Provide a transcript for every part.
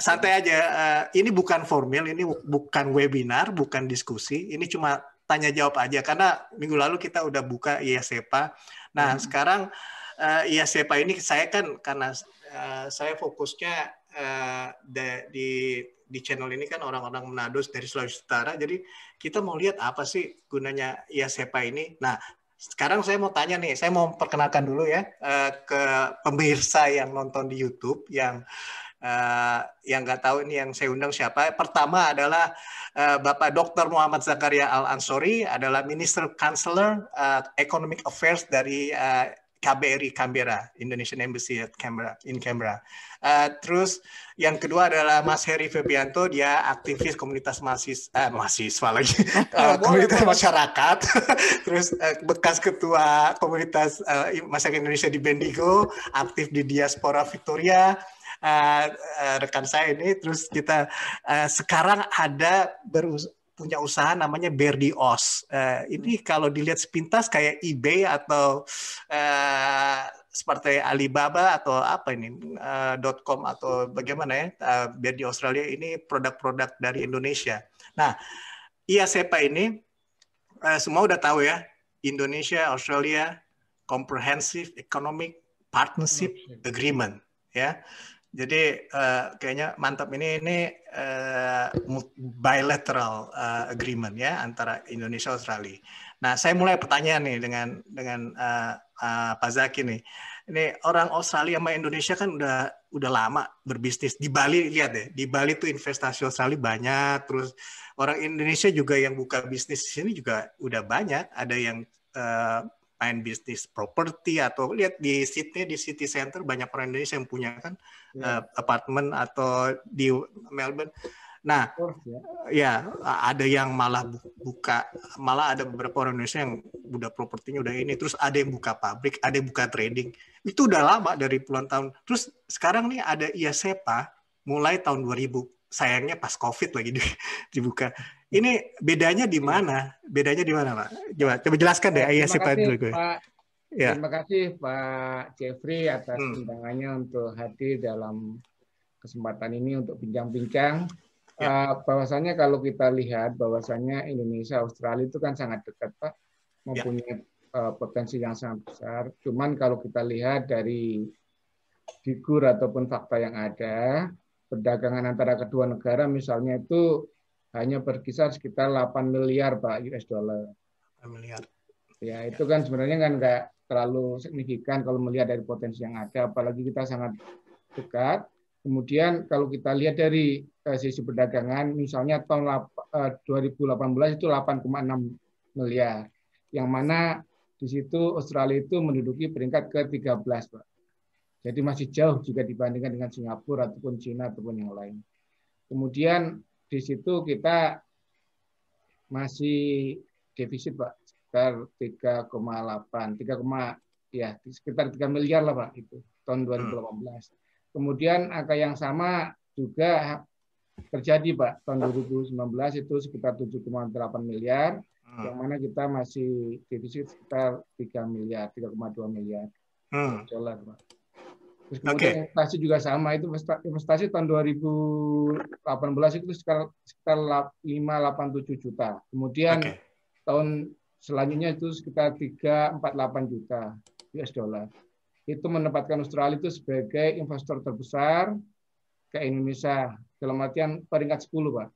santai aja. Uh, ini bukan formal, ini bukan webinar, bukan diskusi. Ini cuma tanya jawab aja karena minggu lalu kita udah buka IASEPA. Nah, hmm. sekarang uh, eh, IASEPA ini saya kan karena uh, saya fokusnya uh, de, di di channel ini kan orang-orang Manado dari Sulawesi Utara. Jadi kita mau lihat apa sih gunanya IASEPA ini. Nah, sekarang saya mau tanya nih, saya mau perkenalkan dulu ya ke pemirsa yang nonton di YouTube yang Eh, yang nggak tahu ini yang saya undang siapa. Pertama adalah uh, Bapak Dr. Muhammad Zakaria Al Ansori adalah Minister Counselor uh, Economic Affairs dari uh, KBRI Canberra, Indonesian Embassy at Canberra, in Canberra. Uh, terus yang kedua adalah Mas Heri Febianto, dia aktivis komunitas mahasiswa, eh, mahasiswa lagi, uh, komunitas masyarakat. terus uh, bekas ketua komunitas uh, masyarakat Indonesia di Bendigo, aktif di diaspora Victoria uh, rekan saya ini terus kita uh, sekarang ada berus punya usaha namanya Os. Uh, ini kalau dilihat sepintas kayak eBay atau uh, seperti Alibaba atau apa ini uh, .com atau bagaimana ya uh, Berdi Australia ini produk-produk dari Indonesia. Nah, iya siapa ini uh, semua udah tahu ya Indonesia Australia Comprehensive Economic Partnership Agreement ya. Jadi uh, kayaknya mantap ini ini uh, bilateral uh, agreement ya antara Indonesia Australia. Nah, saya mulai pertanyaan nih dengan dengan uh, uh, Pak Zaki nih. Ini orang Australia sama Indonesia kan udah udah lama berbisnis di Bali lihat deh. Di Bali tuh investasi Australia banyak, terus orang Indonesia juga yang buka bisnis di sini juga udah banyak. Ada yang uh, main bisnis properti atau lihat di Sydney di city center banyak orang Indonesia yang punya kan yeah. Iya. uh, apartemen atau di Melbourne. Nah, oh, ya. ya ada yang malah buka, malah ada beberapa orang Indonesia yang udah propertinya udah ini, terus ada yang buka pabrik, ada yang buka trading. Itu udah lama dari puluhan tahun. Terus sekarang nih ada IASEPA mulai tahun 2000. Sayangnya pas COVID lagi di, dibuka. Ini bedanya di iya. mana? Bedanya di mana, Pak? Coba, coba jelaskan deh IASEPA iya dulu gue. Pak Ya. Terima kasih Pak Jeffrey atas hmm. undangannya untuk hadir dalam kesempatan ini untuk bincang-bincang. Ya. Uh, bahwasannya kalau kita lihat bahwasannya Indonesia Australia itu kan sangat dekat Pak, ya. mempunyai ya. uh, potensi yang sangat besar. Cuman kalau kita lihat dari figur ataupun fakta yang ada, perdagangan antara kedua negara misalnya itu hanya berkisar sekitar 8 miliar Pak US dollar. 8 miliar. Ya, itu ya. kan sebenarnya kan enggak terlalu signifikan kalau melihat dari potensi yang ada, apalagi kita sangat dekat. Kemudian kalau kita lihat dari eh, sisi perdagangan, misalnya tahun 2018 eh, itu 8,6 miliar, yang mana di situ Australia itu menduduki peringkat ke-13, Pak. Jadi masih jauh juga dibandingkan dengan Singapura ataupun Cina ataupun yang lain. Kemudian di situ kita masih defisit, Pak, sekitar 3,8 3, ya sekitar 3 miliar lah Pak itu tahun 2018. Hmm. Kemudian angka yang sama juga terjadi Pak tahun 2019 itu sekitar 7,8 miliar hmm. yang mana kita masih defisit sekitar 3 miliar 3,2 miliar hmm. dolar Pak. Terus kemudian okay. investasi juga sama itu investasi tahun 2018 itu sekitar sekitar 587 juta. Kemudian okay. tahun Selanjutnya itu sekitar 348 juta US dollar. Itu menempatkan Australia itu sebagai investor terbesar ke Indonesia dalam artian peringkat 10, Pak.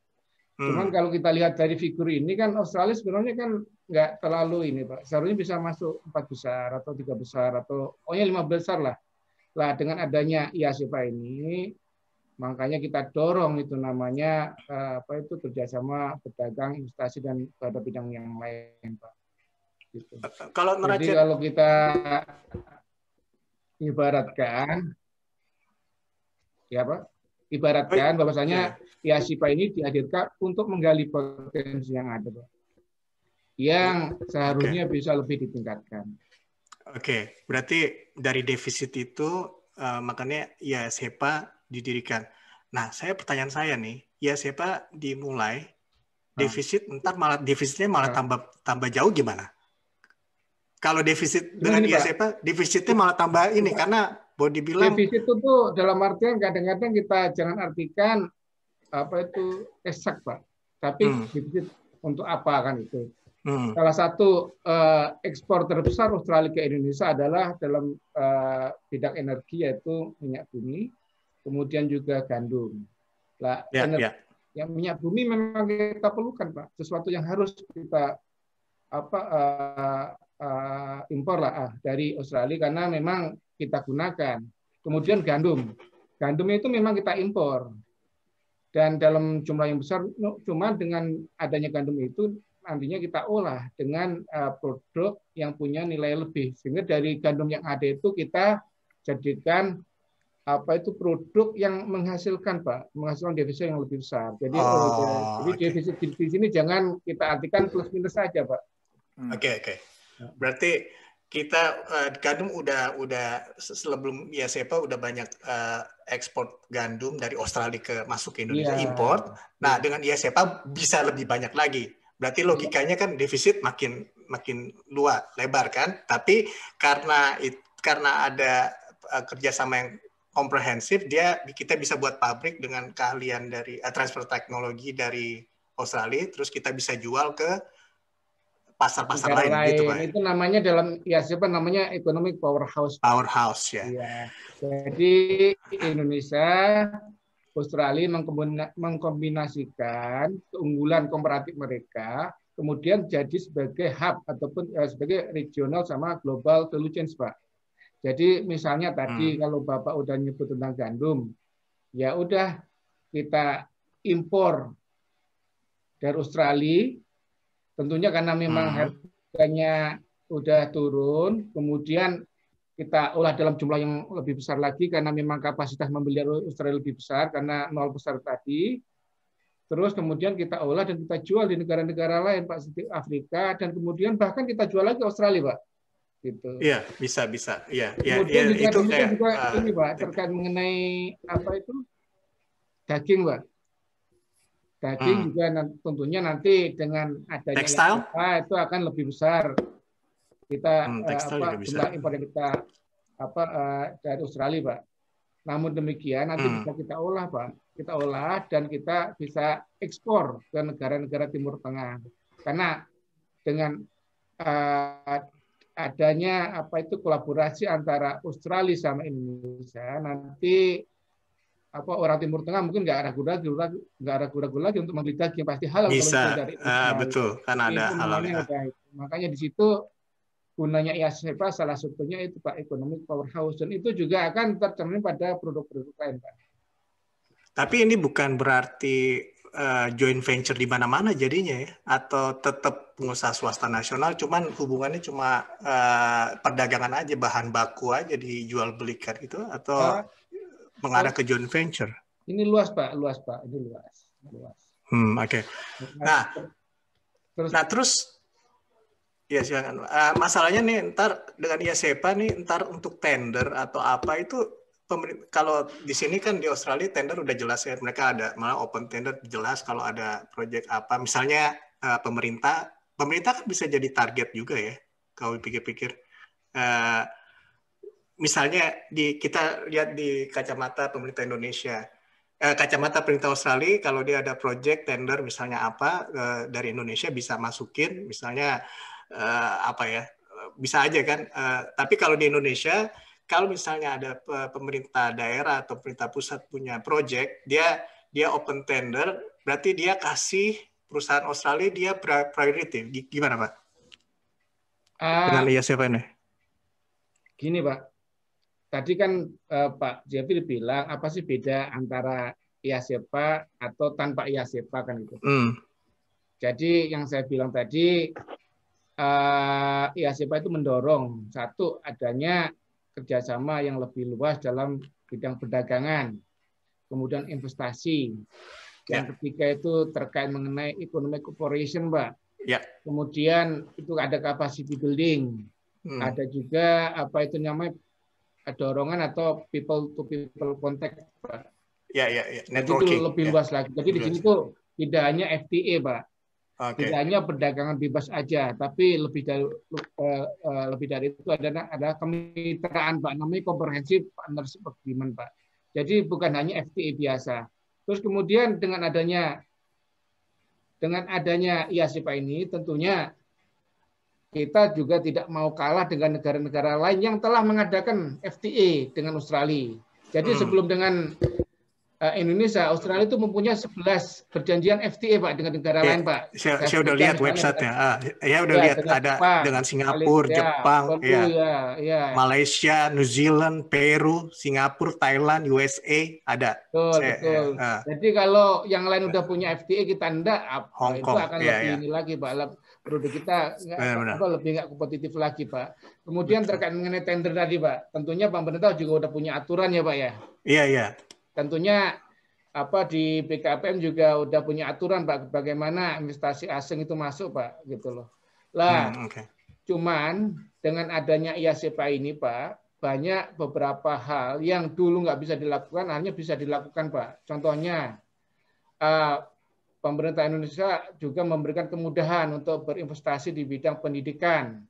Hmm. Cuman kalau kita lihat dari figur ini kan Australia sebenarnya kan nggak terlalu ini, Pak. Seharusnya bisa masuk empat besar atau tiga besar atau oh ya lima besar lah. Lah dengan adanya IASIPA e ini Makanya kita dorong itu namanya eh, apa itu kerjasama pedagang, investasi dan pada bidang yang lain, Pak. Gitu. Kalau neraca... Jadi kalau kita ibaratkan, ya Pak, ibaratkan eh, bahwasanya ya. sipa ini dihadirkan untuk menggali potensi yang ada, Pak. Yang seharusnya bisa lebih ditingkatkan. Oke, okay. berarti dari defisit itu uh, makanya ya SEPA didirikan. Nah, saya pertanyaan saya nih, ya siapa dimulai hmm. defisit, nah. ntar malah defisitnya malah nah. tambah tambah jauh gimana? Kalau defisit nah, dengan siapa, defisitnya malah tambah ini nah. karena boleh dibilang defisit itu tuh dalam artian kadang-kadang kita jangan artikan apa itu esak pak, tapi hmm. defisit untuk apa kan itu. Hmm. Salah satu uh, ekspor terbesar Australia ke Indonesia adalah dalam uh, bidang energi yaitu minyak bumi kemudian juga gandum. Nah, ya, ya. Yang minyak bumi memang kita perlukan, Pak. Sesuatu yang harus kita apa uh, uh, impor lah ah, dari Australia karena memang kita gunakan. Kemudian gandum. Gandum itu memang kita impor. Dan dalam jumlah yang besar, cuma dengan adanya gandum itu nantinya kita olah dengan uh, produk yang punya nilai lebih. Sehingga dari gandum yang ada itu kita jadikan apa itu produk yang menghasilkan pak menghasilkan defisit yang lebih besar jadi oh, jadi okay. defisit di, sini jangan kita artikan plus minus saja pak oke hmm. oke okay, ya. berarti kita uh, gandum udah udah sebelum ya e siapa udah banyak uh, ekspor gandum dari Australia ke masuk ke Indonesia yeah. import nah dengan ya e siapa bisa lebih banyak lagi berarti iya. logikanya kan defisit makin makin luas lebar kan tapi karena it, karena ada uh, kerjasama yang komprehensif dia kita bisa buat pabrik dengan keahlian dari uh, transfer teknologi dari Australia terus kita bisa jual ke pasar-pasar lain, lain gitu Pak. Itu namanya dalam ya siapa namanya economic powerhouse. Powerhouse ya. ya. Jadi Indonesia Australia mengkombinasikan keunggulan komparatif mereka kemudian jadi sebagai hub ataupun eh, sebagai regional sama global solutions Pak. Jadi misalnya tadi hmm. kalau Bapak udah nyebut tentang gandum, ya udah kita impor dari Australia, tentunya karena memang hmm. harganya udah turun, kemudian kita olah dalam jumlah yang lebih besar lagi karena memang kapasitas membeli Australia lebih besar karena nol besar tadi. Terus kemudian kita olah dan kita jual di negara-negara lain, Pak Afrika, dan kemudian bahkan kita jual lagi ke Australia, Pak gitu. Iya, bisa bisa. Iya, iya ya, itu kayak juga uh, ini Pak gitu. terkait uh, mengenai apa itu daging Pak. Daging uh, juga tentunya nanti dengan adanya tekstil itu akan lebih besar. Kita hmm, eh, apa jumlah impor yang kita apa uh, dari Australia Pak. Namun demikian nanti hmm. bisa kita olah Pak. Kita olah dan kita bisa ekspor ke negara-negara Timur Tengah. Karena dengan uh, adanya apa itu kolaborasi antara Australia sama Indonesia nanti apa orang Timur Tengah mungkin nggak ragu-ragu nggak ragu-ragu lagi untuk membeli daging pasti halal bisa kalau dari uh, betul karena ada halalnya ya. makanya di situ gunanya IASEPA salah satunya itu pak economic powerhouse dan itu juga akan tercermin pada produk-produk lain pak tapi ini bukan berarti uh, joint venture di mana-mana jadinya ya atau tetap pengusaha swasta nasional cuman hubungannya cuma uh, perdagangan aja bahan baku aja dijual belikan gitu atau uh, mengarah ke joint venture. Ini luas Pak, luas Pak, ini luas. Luas. Hmm, oke. Okay. Nah, nah terus nah terus Ya silakan. Uh, masalahnya nih ntar dengan IASEPA nih ntar untuk tender atau apa itu kalau di sini kan di Australia tender udah jelas ya mereka ada malah open tender jelas kalau ada proyek apa misalnya uh, pemerintah pemerintah kan bisa jadi target juga ya kalau pikir-pikir uh, eh, misalnya di kita lihat di kacamata pemerintah Indonesia uh, kacamata pemerintah Australia kalau dia ada proyek tender misalnya apa uh, dari Indonesia bisa masukin misalnya uh, apa ya bisa aja kan uh, tapi kalau di Indonesia kalau misalnya ada pemerintah daerah atau pemerintah pusat punya proyek, dia dia open tender, berarti dia kasih perusahaan Australia dia priority. Gimana, Pak? Uh, siapa ini? Gini, Pak. Tadi kan uh, Pak Jepil bilang apa sih beda antara siapa atau tanpa siapa kan gitu. Mm. Jadi yang saya bilang tadi uh, siapa itu mendorong satu adanya kerjasama yang lebih luas dalam bidang perdagangan, kemudian investasi. Ya. Yang ketiga itu terkait mengenai ekonomi cooperation, Mbak. Ya. Kemudian itu ada capacity building, hmm. ada juga apa itu namanya dorongan atau people to people contact, Pak. Ya, ya, ya. networking. Jadi itu lebih ya. luas lagi. Jadi di sini tuh tidak hanya FTA, Pak. Okay. Tidak hanya perdagangan bebas aja, tapi lebih dari eh, eh, lebih dari itu ada ada kemitraan Pak, namanya komprehensif partnership agreement Pak. Jadi bukan hanya FTA e biasa. Terus kemudian dengan adanya dengan adanya IASIPA ini tentunya kita juga tidak mau kalah dengan negara-negara lain yang telah mengadakan FTA e dengan Australia. Jadi hmm. sebelum dengan Eh, Indonesia, Australia itu mempunyai 11 perjanjian FTA Pak dengan negara ya, lain Pak. Saya, saya, saya lihat websitenya. Kan. Ah, ya sudah iya, lihat ada Jepang, dengan Singapura, Malaysia, Jepang, ya. Ya, ya. Malaysia, New Zealand, Peru, Singapura, Thailand, USA ada. Betul, saya, betul. Ya, ah. Jadi kalau yang lain udah punya FTA kita ndak apa Hong itu akan ya, lebih ya. ini lagi Pak. Produk kita benar, lebih nggak kompetitif lagi Pak. Kemudian betul. terkait mengenai tender tadi Pak, tentunya Pak pemerintah juga udah punya aturan ya Pak ya. Iya, iya tentunya apa di BKPM juga udah punya aturan Pak bagaimana investasi asing itu masuk Pak gitu loh. Lah hmm, okay. cuman dengan adanya IACPA ini Pak banyak beberapa hal yang dulu nggak bisa dilakukan hanya bisa dilakukan Pak. Contohnya eh, pemerintah Indonesia juga memberikan kemudahan untuk berinvestasi di bidang pendidikan,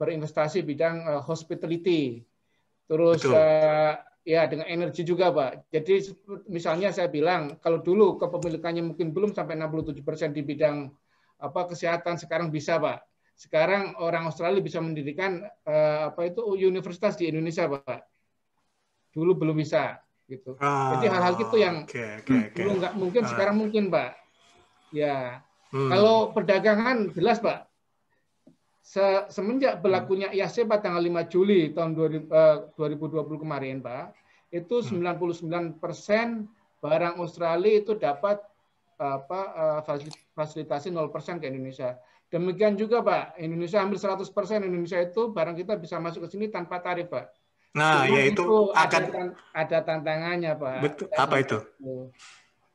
berinvestasi bidang eh, hospitality, terus Betul. Eh, ya dengan energi juga Pak. Jadi misalnya saya bilang kalau dulu kepemilikannya mungkin belum sampai 67% di bidang apa kesehatan sekarang bisa Pak. Sekarang orang Australia bisa mendirikan eh, apa itu universitas di Indonesia Pak. Dulu belum bisa gitu. Ah, Jadi hal-hal gitu yang okay, okay, okay. dulu nggak mungkin ah. sekarang mungkin Pak. Ya. Hmm. Kalau perdagangan jelas Pak se semenjak hmm. berlakunya IASEPA tanggal 5 Juli tahun 2020 eh, kemarin, Pak, itu 99 hmm. persen barang Australia itu dapat apa eh, fasilitasi 0 persen ke Indonesia. Demikian juga, Pak, Indonesia hampir 100 persen Indonesia itu barang kita bisa masuk ke sini tanpa tarif, Pak. Nah, Cuma ya itu, akan ada, ada tantangannya, Pak. Betul. Apa itu?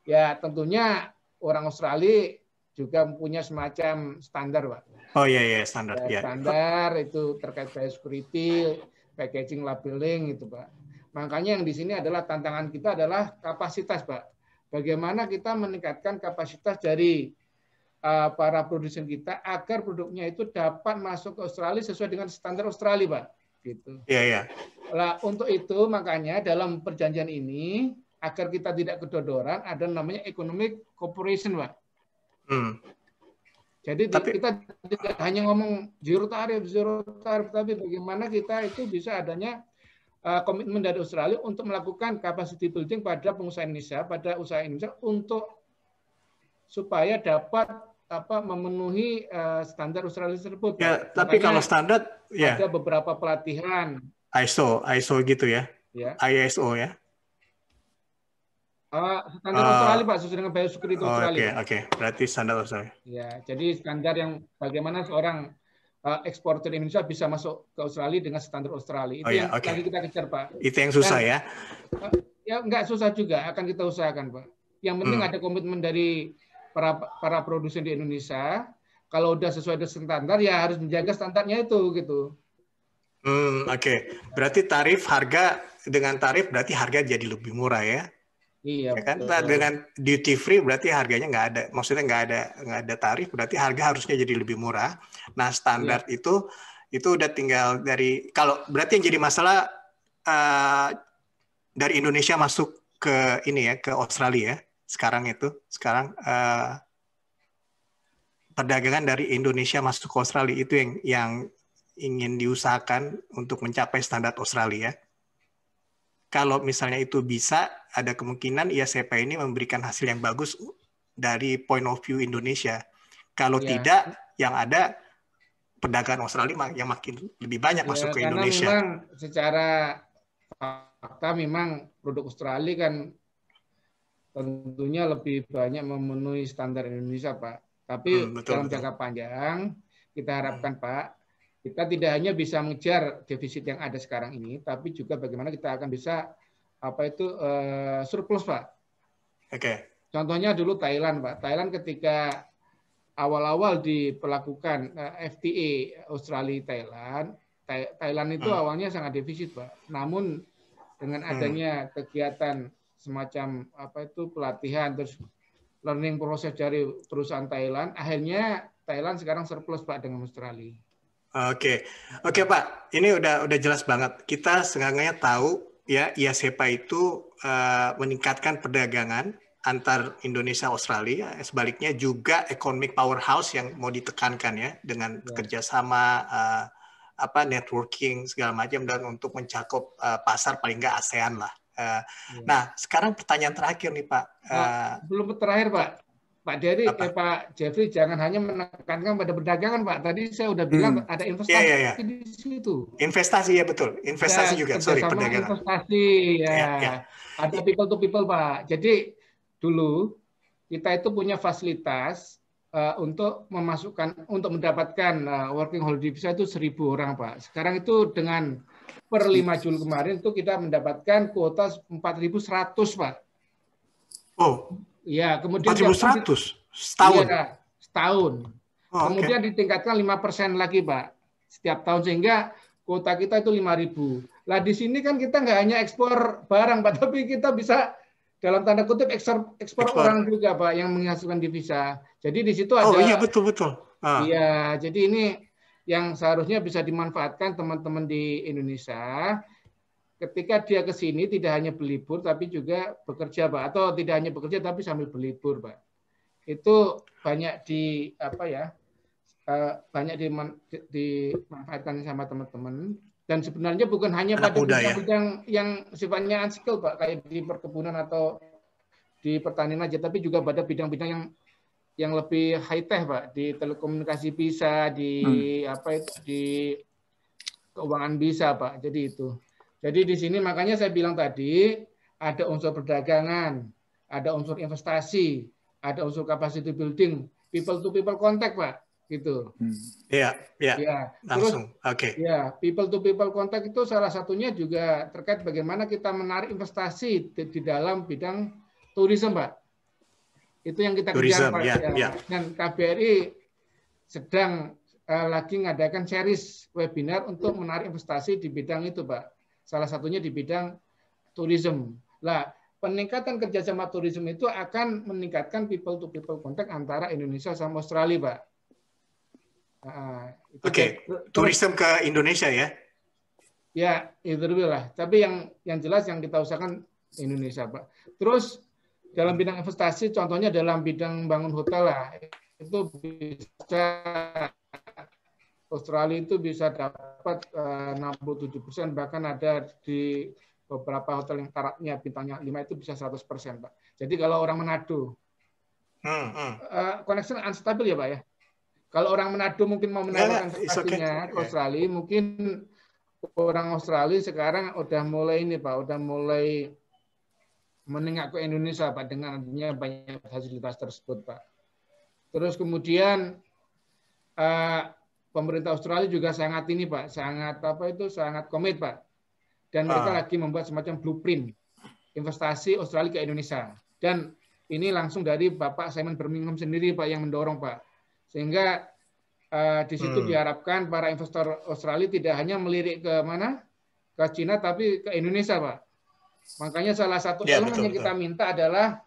Ya, tentunya orang Australia juga punya semacam standar, Pak. Oh iya iya standar. Ya, iya. standar ya. itu terkait security, packaging, labeling itu, Pak. Makanya yang di sini adalah tantangan kita adalah kapasitas, Pak. Bagaimana kita meningkatkan kapasitas dari uh, para produsen kita agar produknya itu dapat masuk ke Australia sesuai dengan standar Australia, Pak. Gitu. Iya iya. Nah untuk itu makanya dalam perjanjian ini agar kita tidak kedodoran ada namanya economic cooperation, Pak Hmm. Jadi tapi, kita tidak hanya ngomong zero tarif, zero tarif, tapi bagaimana kita itu bisa adanya uh, komitmen dari Australia untuk melakukan capacity building pada pengusaha Indonesia, pada usaha Indonesia untuk supaya dapat apa memenuhi uh, standar Australia tersebut. Ya, tapi kalau standar ya. ada ya beberapa pelatihan ISO, ISO gitu ya. ya. ISO ya. Eh, standar uh, ah. Australia Pak, sesuai dengan biosecurity itu oh, Australia. Oke, okay, oke. Okay. Berarti standar Australia. Ya, jadi standar yang bagaimana seorang uh, eksportir Indonesia bisa masuk ke Australia dengan standar Australia. Itu oh, iya, yang okay. lagi kita kejar Pak. Itu yang susah Dan, ya? Uh, ya nggak susah juga, akan kita usahakan Pak. Yang penting hmm. ada komitmen dari para para produsen di Indonesia. Kalau udah sesuai dengan standar, ya harus menjaga standarnya itu gitu. Hmm, oke. Okay. Berarti tarif harga dengan tarif berarti harga jadi lebih murah ya? Iya. Ya kan Nah, dengan duty free berarti harganya nggak ada, maksudnya nggak ada nggak ada tarif, berarti harga harusnya jadi lebih murah. Nah standar iya. itu itu udah tinggal dari kalau berarti yang jadi masalah uh, dari Indonesia masuk ke ini ya ke Australia sekarang itu sekarang uh, perdagangan dari Indonesia masuk ke Australia itu yang yang ingin diusahakan untuk mencapai standar Australia kalau misalnya itu bisa, ada kemungkinan IACP e ini memberikan hasil yang bagus dari point of view Indonesia. Kalau ya. tidak, yang ada perdagangan Australia yang makin lebih banyak ya, masuk ke Indonesia. Memang secara fakta memang produk Australia kan tentunya lebih banyak memenuhi standar Indonesia, Pak. Tapi hmm, betul, dalam betul. jangka panjang kita harapkan, hmm. Pak, kita tidak hanya bisa mengejar defisit yang ada sekarang ini, tapi juga bagaimana kita akan bisa apa itu uh, surplus, Pak. Oke. Okay. Contohnya dulu Thailand, Pak. Thailand ketika awal-awal diperlakukan eh, FTA Australia Thailand, Thailand itu hmm. awalnya sangat defisit, Pak. Namun dengan hmm. adanya hmm. kegiatan semacam apa itu pelatihan terus learning proses dari perusahaan Thailand, akhirnya Thailand sekarang surplus Pak dengan Australia. Oke, oke Pak, ini udah udah jelas banget. Kita seenggaknya tahu ya IASEPA e itu uh, meningkatkan perdagangan antar Indonesia Australia. Sebaliknya juga economic powerhouse yang mau ditekankan ya dengan yeah. kerjasama uh, apa networking segala macam dan untuk mencakup uh, pasar paling nggak ASEAN lah. Uh, yeah. Nah, sekarang pertanyaan terakhir nih Pak. Uh, nah, belum terakhir Pak. Pak Jerry, eh, Pak Jeffrey jangan hanya menekankan pada perdagangan Pak. Tadi saya sudah hmm. bilang hmm. ada iya, investasi yeah, yeah, yeah. di situ. Investasi ya betul, investasi ya, juga. Sorry perdagangan. Investasi ya. Yeah, yeah. Ada people to people Pak. Jadi dulu kita itu punya fasilitas uh, untuk memasukkan untuk mendapatkan uh, working holiday visa itu seribu orang Pak. Sekarang itu dengan per 5 Juli kemarin itu kita mendapatkan kuota 4.100 Pak. Oh, Iya, kemudian 4100 setahun. Iya, setahun. Oh, kemudian okay. ditingkatkan 5% lagi, Pak. Setiap tahun sehingga kuota kita itu 5000. Lah di sini kan kita nggak hanya ekspor barang, Pak, tapi kita bisa dalam tanda kutip ekspor, ekspor, orang juga, Pak, yang menghasilkan divisa. Jadi di situ oh, ada Oh iya, betul betul. Ah. Iya, jadi ini yang seharusnya bisa dimanfaatkan teman-teman di Indonesia ketika dia ke sini tidak hanya berlibur tapi juga bekerja pak atau tidak hanya bekerja tapi sambil berlibur pak itu banyak di apa ya eh, banyak dimanfaatkan sama teman-teman dan sebenarnya bukan hanya pada bidang ya? yang sifatnya unskilled pak kayak di perkebunan atau di pertanian aja tapi juga pada bidang-bidang yang yang lebih high tech pak di telekomunikasi bisa di hmm. apa itu di keuangan bisa pak jadi itu jadi di sini makanya saya bilang tadi ada unsur perdagangan, ada unsur investasi, ada unsur capacity building, people to people contact, Pak. Gitu. Hmm. Iya, iya. Ya. Langsung. Oke. Okay. Iya, people to people contact itu salah satunya juga terkait bagaimana kita menarik investasi di, di dalam bidang tourism, Pak. Itu yang kita tourism, Pak. Yeah, ya. yeah. Dan KBRI sedang uh, lagi mengadakan series webinar untuk menarik investasi di bidang itu, Pak. Salah satunya di bidang tourism. Lah, peningkatan kerjasama tourism itu akan meningkatkan people to people contact antara Indonesia sama Australia, Pak. Nah, Oke, okay. tourism ke Indonesia ya? Ya, itu dulu lah. Tapi yang yang jelas yang kita usahakan Indonesia, Pak. Terus dalam bidang investasi, contohnya dalam bidang bangun hotel lah, itu bisa Australia itu bisa dapat eh, uh, 67%, bahkan ada di beberapa hotel yang tarafnya bintangnya 5 itu bisa 100%, persen Pak. Jadi kalau orang menadu, hmm, hmm. Uh, connection unstable ya, Pak ya? Kalau orang menadu mungkin mau ya, ya, menawarkan yeah, okay. ke Australia, yeah. mungkin orang Australia sekarang udah mulai ini, Pak, udah mulai menengah ke Indonesia, Pak, dengan adanya banyak fasilitas tersebut, Pak. Terus kemudian uh, pemerintah Australia juga sangat ini Pak, sangat apa itu sangat komit Pak. Dan mereka ah. lagi membuat semacam blueprint investasi Australia ke Indonesia. Dan ini langsung dari Bapak Simon Birmingham sendiri Pak yang mendorong Pak. Sehingga uh, di situ hmm. diharapkan para investor Australia tidak hanya melirik ke mana? Ke Cina tapi ke Indonesia Pak. Makanya salah satu ya, elemen yang kita minta adalah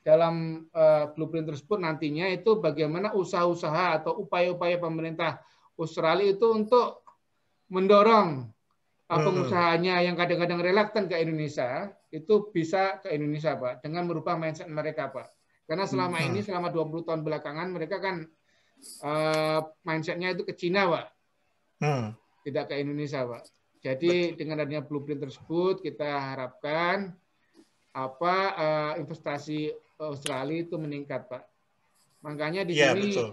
dalam uh, blueprint tersebut nantinya itu bagaimana usaha-usaha atau upaya-upaya pemerintah Australia itu untuk mendorong uh, hmm. pengusahanya yang kadang-kadang relaktan ke Indonesia itu bisa ke Indonesia Pak dengan merubah mindset mereka Pak karena selama hmm. ini selama 20 tahun belakangan mereka kan uh, mindsetnya itu ke Cina Pak hmm. tidak ke Indonesia Pak jadi dengan adanya blueprint tersebut kita harapkan apa uh, investasi Australia itu meningkat Pak makanya di ya, sini betul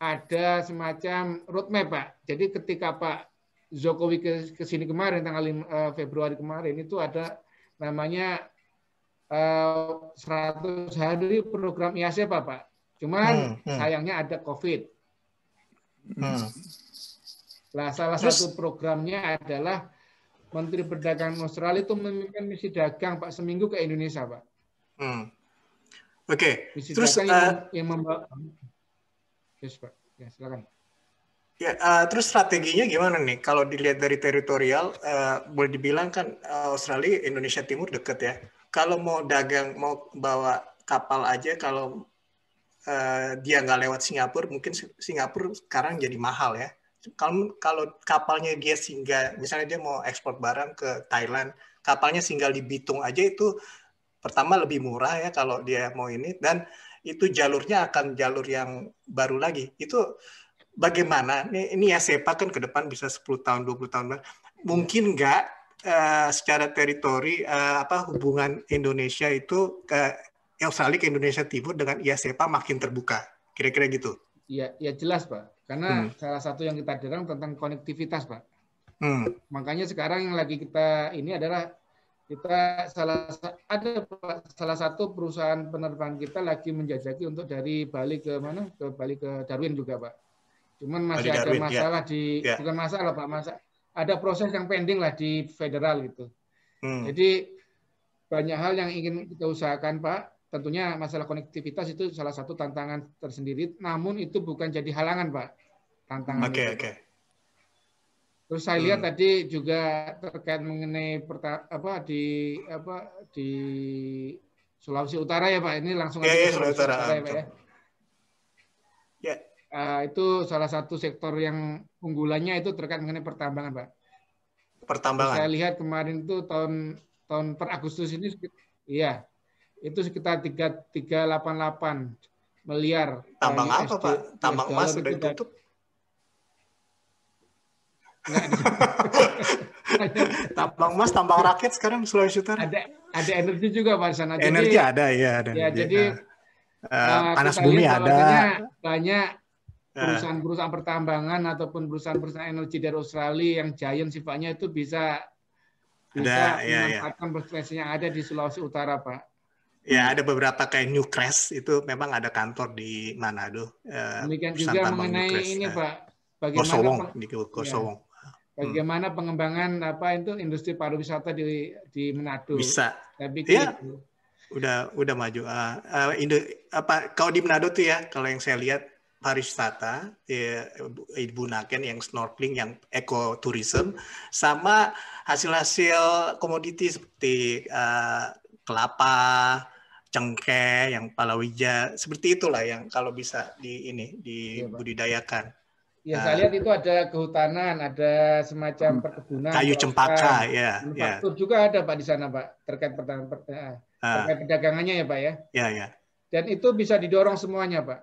ada semacam roadmap Pak. Jadi ketika Pak Jokowi ke, sini kemarin tanggal 5, eh, Februari kemarin itu ada namanya 100 eh, hari program IAC e, Pak Pak. Cuman hmm, hmm. sayangnya ada COVID. Hmm. Nah, salah Terus, satu programnya adalah Menteri Perdagangan Australia itu memimpin misi dagang Pak seminggu ke Indonesia Pak. Hmm. Oke. Okay. Misi Terus dagang uh, yang membawa Yes, Pak. Ya, silakan. Ya, uh, terus strateginya gimana nih? Kalau dilihat dari teritorial, uh, boleh dibilang kan eh, Australia, Indonesia Timur deket ya. Kalau mau dagang, mau bawa kapal aja, kalau uh, dia nggak lewat Singapura, mungkin Singapura sekarang jadi mahal ya. Kalau kalau kapalnya dia singgah, misalnya dia mau ekspor barang ke Thailand, kapalnya singgah di Bitung aja itu pertama lebih murah ya kalau dia mau ini dan itu jalurnya akan jalur yang baru lagi. Itu bagaimana? Ini, ini ya SEPA kan ke depan bisa 10 tahun, 20 tahun. Mungkin nggak uh, secara teritori uh, apa hubungan Indonesia itu ke Australia ya, ke Indonesia Timur dengan IASEPA makin terbuka. Kira-kira gitu. Iya, ya jelas, Pak. Karena hmm. salah satu yang kita dorong tentang konektivitas, Pak. Hmm. Makanya sekarang yang lagi kita ini adalah kita salah ada salah satu perusahaan penerbang kita lagi menjajaki untuk dari Bali ke mana ke Bali ke Darwin juga pak cuman masih Bali ada Darwin, ya. masalah ya. di ya. bukan masalah pak masa ada proses yang pending lah di federal gitu hmm. jadi banyak hal yang ingin kita usahakan pak tentunya masalah konektivitas itu salah satu tantangan tersendiri namun itu bukan jadi halangan pak tantangan oke okay, oke okay. Terus saya lihat hmm. tadi juga terkait mengenai apa di apa di Sulawesi Utara ya Pak. Ini langsung iya, aja yeah, iya, Sulawesi Utara, Utara ya Pak ya. Yeah. Iya. Uh, itu salah satu sektor yang unggulannya itu terkait mengenai pertambangan Pak. Pertambangan. Terus saya lihat kemarin itu tahun tahun per Agustus ini iya itu sekitar tiga 388 miliar. Tambang apa SD, Pak? Tambang ya, emas sudah ditutup? tambang emas, tambang rakyat sekarang Sulawesi Utara. Ada ada energi juga Pak sana. Jadi, energi ada ya. Ada ya jadi nah, uh, panas bumi ada. Banyak nah. perusahaan-perusahaan pertambangan ataupun perusahaan-perusahaan energi dari Australia yang giant sifatnya itu bisa ada, ya, ya. yang ada di Sulawesi Utara, Pak. Ya, ada beberapa kayak Newcrest itu memang ada kantor di Manado. Eh, Demikian juga mengenai Newcrest. ini, Pak. Bagaimana Kosowong, di Kosowong. Iya. Ya Hmm. bagaimana pengembangan apa itu industri pariwisata di di Manado. Bisa. Tapi ya. Iya. Udah udah maju. Uh, Indo, apa kalau di Manado tuh ya kalau yang saya lihat pariwisata, ya, Ibu Naken yang snorkeling, yang ekoturism, sama hasil-hasil komoditi seperti uh, kelapa, cengkeh, yang palawija, seperti itulah yang kalau bisa di ini iya, dibudidayakan. Ya nah. saya lihat itu ada kehutanan, ada semacam hmm. perkebunan. Kayu cempaka, ya, ya. Manufaktur yeah. juga ada Pak di sana Pak terkait pertahanan uh, terkait perdagangannya ya Pak ya. Ya ya. Dan itu bisa didorong semuanya Pak.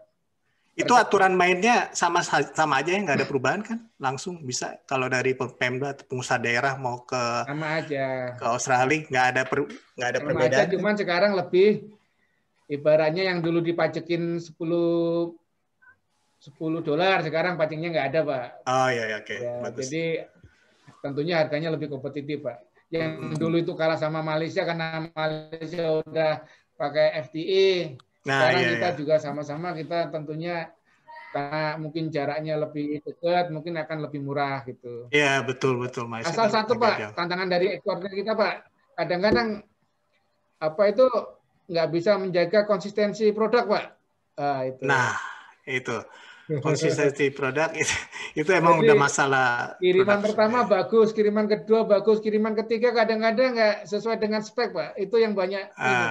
Itu aturan mainnya sama sama aja ya nggak ada perubahan kan? Langsung bisa kalau dari Pemda atau pengusaha daerah mau ke sama aja. ke Australia nggak ada per, nggak ada sama perbedaan. Aja, kan? cuman sekarang lebih ibaratnya yang dulu dipajekin 10 10 dolar sekarang pancingnya nggak ada pak. Oh iya, iya oke. Okay. Ya, Jadi tentunya harganya lebih kompetitif pak. Yang mm -hmm. dulu itu kalah sama Malaysia karena Malaysia udah pakai FTA. E. Nah, sekarang iya, kita iya. juga sama-sama kita tentunya karena mungkin jaraknya lebih dekat mungkin akan lebih murah gitu. Iya betul betul Mas. Asal satu pak jauh. tantangan dari ekspornya kita pak kadang-kadang apa itu nggak bisa menjaga konsistensi produk pak. Nah, itu. Nah itu konsistensi produk itu, itu emang Jadi, udah masalah. Kiriman produk. pertama bagus, kiriman kedua bagus, kiriman ketiga kadang-kadang nggak -kadang sesuai dengan spek, Pak. Itu yang banyak uh, ini,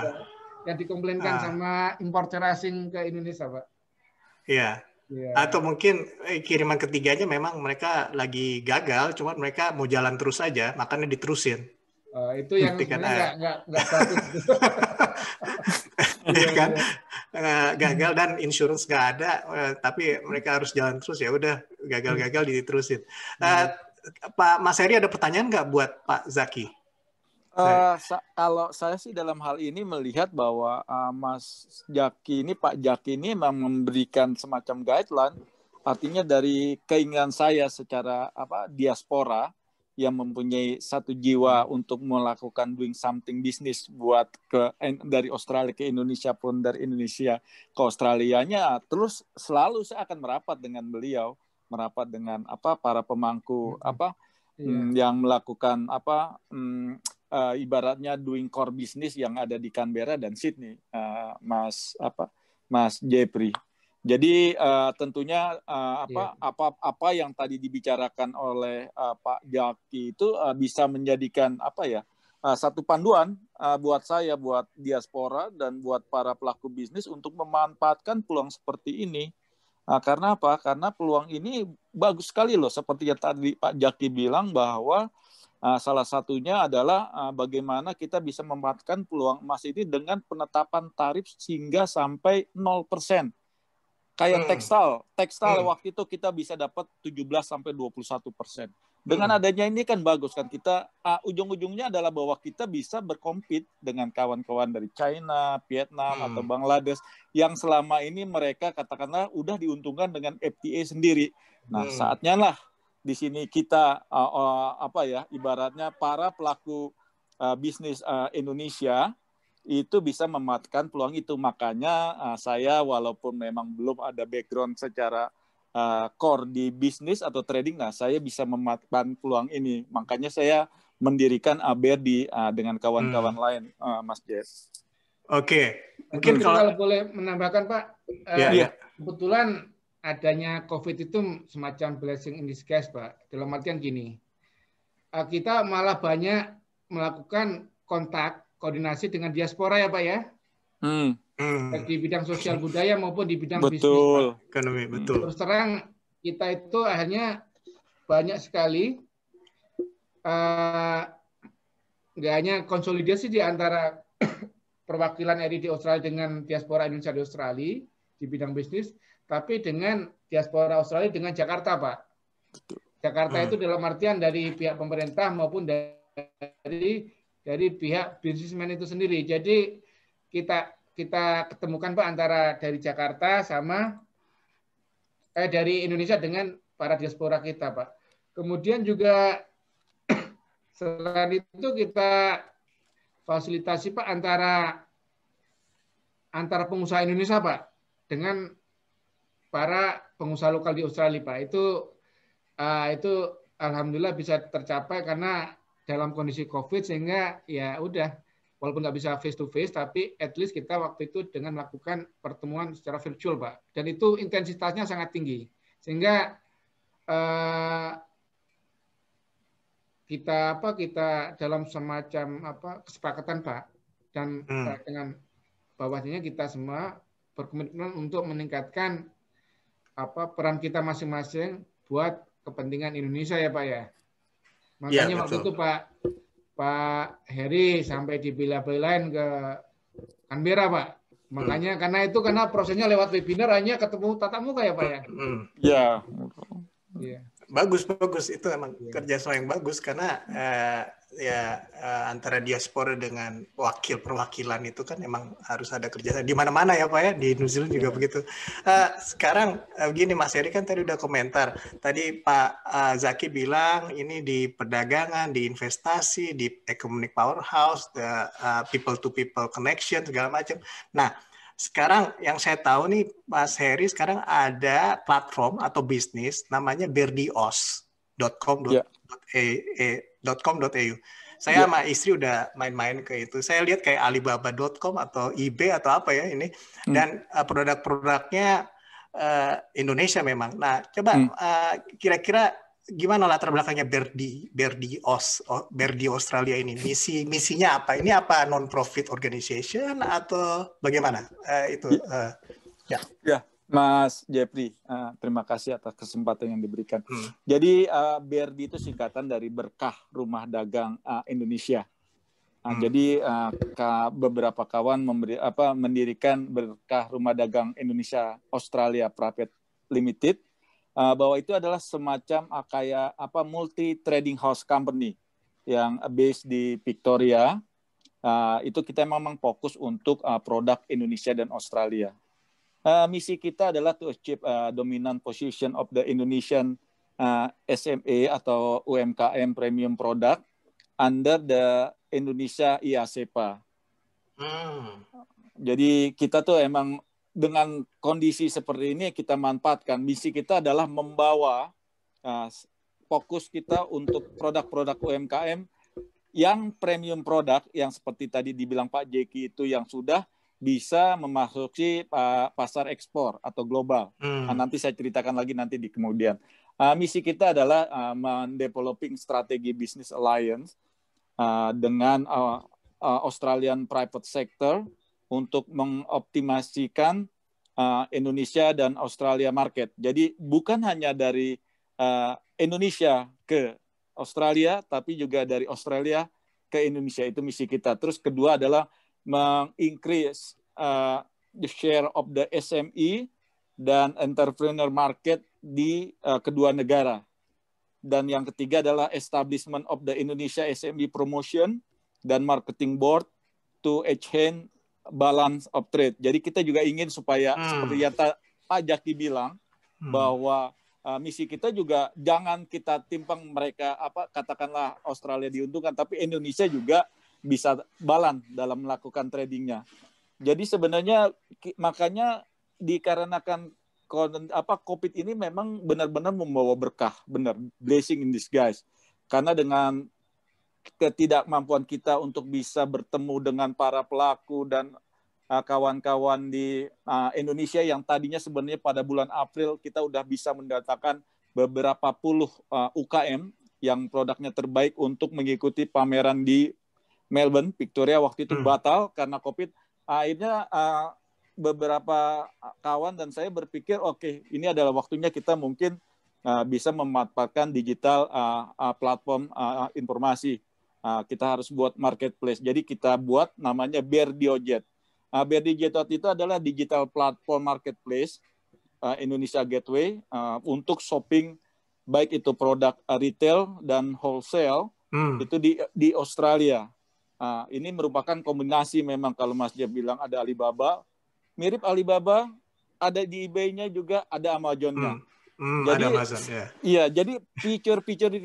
yang dikomplainkan uh, sama importer asing ke Indonesia, Pak. Iya. Yeah. Atau mungkin eh, kiriman ketiganya memang mereka lagi gagal, cuma mereka mau jalan terus saja makanya diterusin. Uh, itu yang nggak nggak bagus. Iya kan? Iya, iya. Eh, gagal hmm. dan insurance nggak ada, uh, tapi hmm. mereka harus jalan terus ya udah gagal-gagal hmm. diterusin. Uh, Pak Mas Heri ada pertanyaan nggak buat Pak Zaki? Uh, sa kalau saya sih dalam hal ini melihat bahwa uh, Mas Zaki ini Pak Zaki ini memang memberikan semacam guideline artinya dari keinginan saya secara apa diaspora yang mempunyai satu jiwa untuk melakukan doing something bisnis buat ke eh, dari Australia ke Indonesia pun dari Indonesia ke Australianya terus selalu saya akan merapat dengan beliau merapat dengan apa para pemangku -hmm. apa yeah. Mm, yang melakukan apa mm, uh, ibaratnya doing core bisnis yang ada di Canberra dan Sydney uh, Mas apa Mas Jepri jadi uh, tentunya uh, apa yeah. apa apa yang tadi dibicarakan oleh uh, Pak Jaki itu uh, bisa menjadikan apa ya uh, satu panduan uh, buat saya, buat diaspora dan buat para pelaku bisnis untuk memanfaatkan peluang seperti ini. Uh, karena apa? Karena peluang ini bagus sekali loh. Seperti yang tadi Pak Jaki bilang bahwa uh, salah satunya adalah uh, bagaimana kita bisa memanfaatkan peluang emas ini dengan penetapan tarif sehingga sampai 0% Kayak hmm. tekstil, tekstil hmm. waktu itu kita bisa dapat 17 sampai 21 persen. Hmm. Dengan hmm. adanya ini kan bagus kan kita uh, ujung-ujungnya adalah bahwa kita bisa berkompet dengan kawan-kawan dari China, Vietnam hmm. atau Bangladesh yang selama ini mereka katakanlah udah diuntungkan dengan FTA sendiri. Nah, hmm. saatnya lah di sini kita uh, uh, apa ya ibaratnya para pelaku uh, bisnis uh, Indonesia itu bisa memanfaatkan peluang itu. Makanya uh, saya walaupun memang belum ada background secara uh, core di bisnis atau trading, nah saya bisa memanfaatkan peluang ini. Makanya saya mendirikan ABR di uh, dengan kawan-kawan hmm. lain, uh, Mas Jess. Oke, okay. mungkin kalau... kalau boleh menambahkan Pak, yeah, yeah. Iya. kebetulan adanya COVID itu semacam blessing in disguise, Pak. Dalam artian gini, uh, kita malah banyak melakukan kontak koordinasi dengan diaspora ya Pak ya. Hmm. hmm. di bidang sosial budaya maupun di bidang betul. bisnis. Betul, Ekonomi, hmm. betul. Terus terang kita itu akhirnya banyak sekali eh, nggak uh, hanya konsolidasi di antara perwakilan RI di Australia dengan diaspora Indonesia di Australia di bidang bisnis, tapi dengan diaspora Australia dengan Jakarta, Pak. Betul. Jakarta hmm. itu dalam artian dari pihak pemerintah maupun dari dari pihak bisnismen itu sendiri. Jadi kita kita ketemukan Pak antara dari Jakarta sama eh, dari Indonesia dengan para diaspora kita Pak. Kemudian juga selain itu kita fasilitasi Pak antara antara pengusaha Indonesia Pak dengan para pengusaha lokal di Australia Pak. Itu uh, itu alhamdulillah bisa tercapai karena dalam kondisi COVID sehingga ya udah walaupun nggak bisa face to face tapi at least kita waktu itu dengan melakukan pertemuan secara virtual pak dan itu intensitasnya sangat tinggi sehingga uh, kita apa kita dalam semacam apa kesepakatan pak dan hmm. Eh, dengan bawahnya kita semua berkomitmen untuk meningkatkan apa peran kita masing-masing buat kepentingan Indonesia ya pak ya Makanya ya, waktu itu Pak Pak Heri sampai di bila lain ke Canberra Pak. Makanya hmm. karena itu karena prosesnya lewat webinar hanya ketemu tatap muka ya Pak ya. Hmm. Iya. Hmm. Iya. Bagus bagus itu emang ya. kerja yang bagus karena iya. eh, ya uh, antara diaspora dengan wakil perwakilan itu kan emang harus ada kerjasama di mana-mana ya pak ya di New Zealand juga iya. begitu. Uh, sekarang uh, eh, begini Mas Heri kan tadi udah komentar tadi Pak uh, Zaki bilang ini di perdagangan, di investasi, di economic powerhouse, the uh, people to people connection segala macam. Nah sekarang yang saya tahu nih Mas Heri sekarang ada platform atau bisnis namanya berdios.com.au iya. yeah. .com.au. Saya iya. sama istri udah main-main ke itu. Saya lihat kayak Alibaba.com atau eBay atau apa ya ini hmm. dan uh, produk-produknya uh, Indonesia memang. Nah, coba hmm. uh, kira-kira gimana latar belakangnya Berdi Berdi Os Berdi Australia ini misi misinya apa ini apa non profit organization atau bagaimana uh, itu uh, ya ya Mas Jeffrey, uh, terima kasih atas kesempatan yang diberikan. Hmm. Jadi uh, ah, BRD itu singkatan dari Berkah Rumah Dagang uh, Indonesia. Uh, hmm. Jadi uh, beberapa kawan memberi, apa, mendirikan Berkah Rumah Dagang Indonesia Australia Private Limited uh, bahwa itu adalah semacam uh, kayak apa multi trading house company yang based di Victoria. Uh, itu kita memang fokus untuk uh, produk Indonesia dan Australia Eh, misi kita adalah to achieve uh, dominant position of the Indonesian uh, eh, SME atau UMKM premium product under the Indonesia IACPA. E hmm. Jadi kita tuh emang dengan kondisi seperti ini kita manfaatkan misi kita adalah membawa uh, fokus kita untuk produk-produk UMKM yang premium produk yang seperti tadi dibilang Pak Jeki itu yang sudah bisa memasuki uh, pasar ekspor atau global. Hmm. Nah, nanti saya ceritakan lagi nanti di kemudian. Uh, misi kita adalah uh, mendeveloping strategi business alliance uh, dengan uh, uh, Australian private sector untuk mengoptimasikan uh, Indonesia dan Australia market. Jadi bukan hanya dari uh, Indonesia ke Australia, tapi juga dari Australia ke Indonesia itu misi kita. Terus kedua adalah mengincrease uh, the share of the SME dan entrepreneur market di uh, kedua negara. Dan yang ketiga adalah establishment of the Indonesia SME Promotion dan Marketing Board to exchange balance of trade. Jadi kita juga ingin supaya hmm. seperti yang Pak Jaki bilang hmm. bahwa uh, misi kita juga jangan kita timpang mereka apa katakanlah Australia diuntungkan tapi Indonesia juga bisa balan dalam melakukan tradingnya. Jadi sebenarnya makanya dikarenakan apa COVID ini memang benar-benar membawa berkah, benar blessing in disguise. Karena dengan ketidakmampuan kita untuk bisa bertemu dengan para pelaku dan ah, kawan-kawan uh, di uh, Indonesia yang tadinya sebenarnya pada bulan April kita sudah bisa mendatangkan beberapa puluh uh, ah, UKM yang produknya terbaik untuk mengikuti pameran di Melbourne Victoria waktu itu hmm. batal karena COVID. Akhirnya uh, beberapa kawan dan saya berpikir oke okay, ini adalah waktunya kita mungkin uh, bisa memanfaatkan digital uh, uh, platform uh, informasi. Uh, kita harus buat marketplace. Jadi kita buat namanya Berdiojet. Uh, Berdiojet itu adalah digital platform marketplace uh, Indonesia Gateway uh, untuk shopping baik itu produk retail dan wholesale hmm. itu di di Australia. Nah, ini merupakan kombinasi memang kalau Mas Jeff bilang ada Alibaba, mirip Alibaba, ada di eBay-nya juga ada Amazon-nya. Hmm. Hmm, jadi, ada Amazon, ya. Iya, jadi feature-feature di,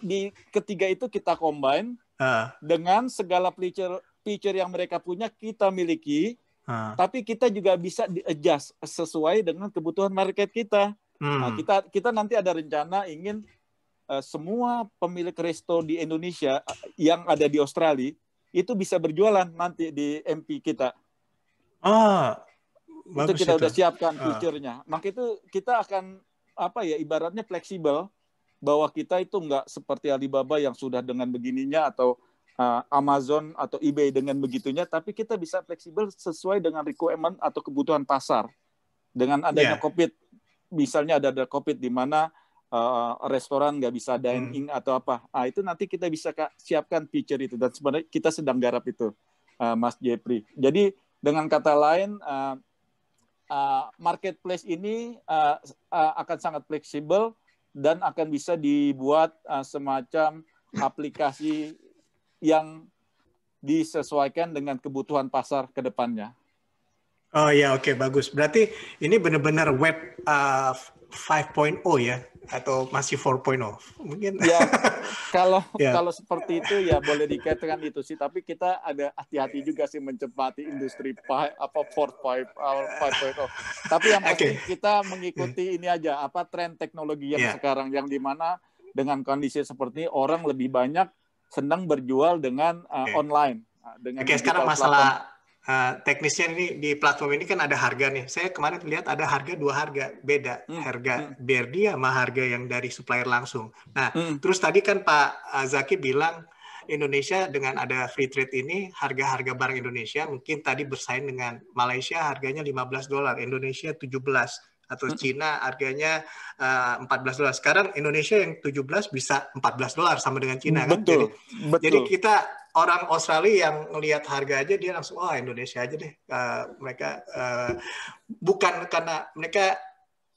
di ketiga itu kita combine uh. dengan segala feature feature yang mereka punya kita miliki, uh. tapi kita juga bisa di-adjust sesuai dengan kebutuhan market kita. Hmm. Nah, kita kita nanti ada rencana ingin uh, semua pemilik resto di Indonesia eh, yang ada di Australia itu bisa berjualan nanti di MP kita. Ah, itu kita itu. udah siapkan ah. future Maka nah, itu kita akan apa ya ibaratnya fleksibel bahwa kita itu nggak seperti Alibaba yang sudah dengan begininya atau uh, Amazon atau eBay dengan begitunya, tapi kita bisa fleksibel sesuai dengan requirement atau kebutuhan pasar. Dengan adanya yeah. COVID, misalnya ada ada COVID di mana uh, restoran nggak bisa dining hmm. atau apa. Nah, itu nanti kita bisa kak, siapkan feature itu dan sebenarnya kita sedang garap itu, uh, Mas Jepri. Jadi dengan kata lain uh, uh, marketplace ini uh, uh, akan sangat fleksibel dan akan bisa dibuat uh, semacam aplikasi yang disesuaikan dengan kebutuhan pasar ke depannya. Oh ya, oke okay, bagus. Berarti ini benar-benar web uh, 5.0 ya atau masih 4.0 mungkin ya kalau yeah. kalau seperti itu ya boleh dikatakan itu sih tapi kita ada hati-hati juga sih mencepati industri pi, apa 4.5 5.0 uh, tapi yang pasti okay. kita mengikuti yeah. ini aja apa tren teknologi yang yeah. sekarang yang dimana dengan kondisi seperti ini, orang lebih banyak senang berjual dengan uh, okay. online uh, dengan Oke, okay, sekarang masalah platform Eh, teknisnya ini di platform ini kan ada harga nih. Saya kemarin lihat ada harga dua harga beda, hmm. harga hmm. BRD sama harga yang dari supplier langsung. Nah, hmm. terus tadi kan Pak eh, Zaki bilang Indonesia dengan ada free trade ini harga-harga barang Indonesia mungkin tadi bersaing dengan Malaysia harganya 15 dolar, Indonesia 17 atau hmm. Cina harganya uh, eh, 14 dolar. Sekarang Indonesia yang 17 bisa 14 dolar sama dengan Cina kan. Betul. Jadi, betul. jadi kita orang Australia yang melihat harga aja dia langsung wah oh, Indonesia aja deh. Uh, mereka uh, bukan karena mereka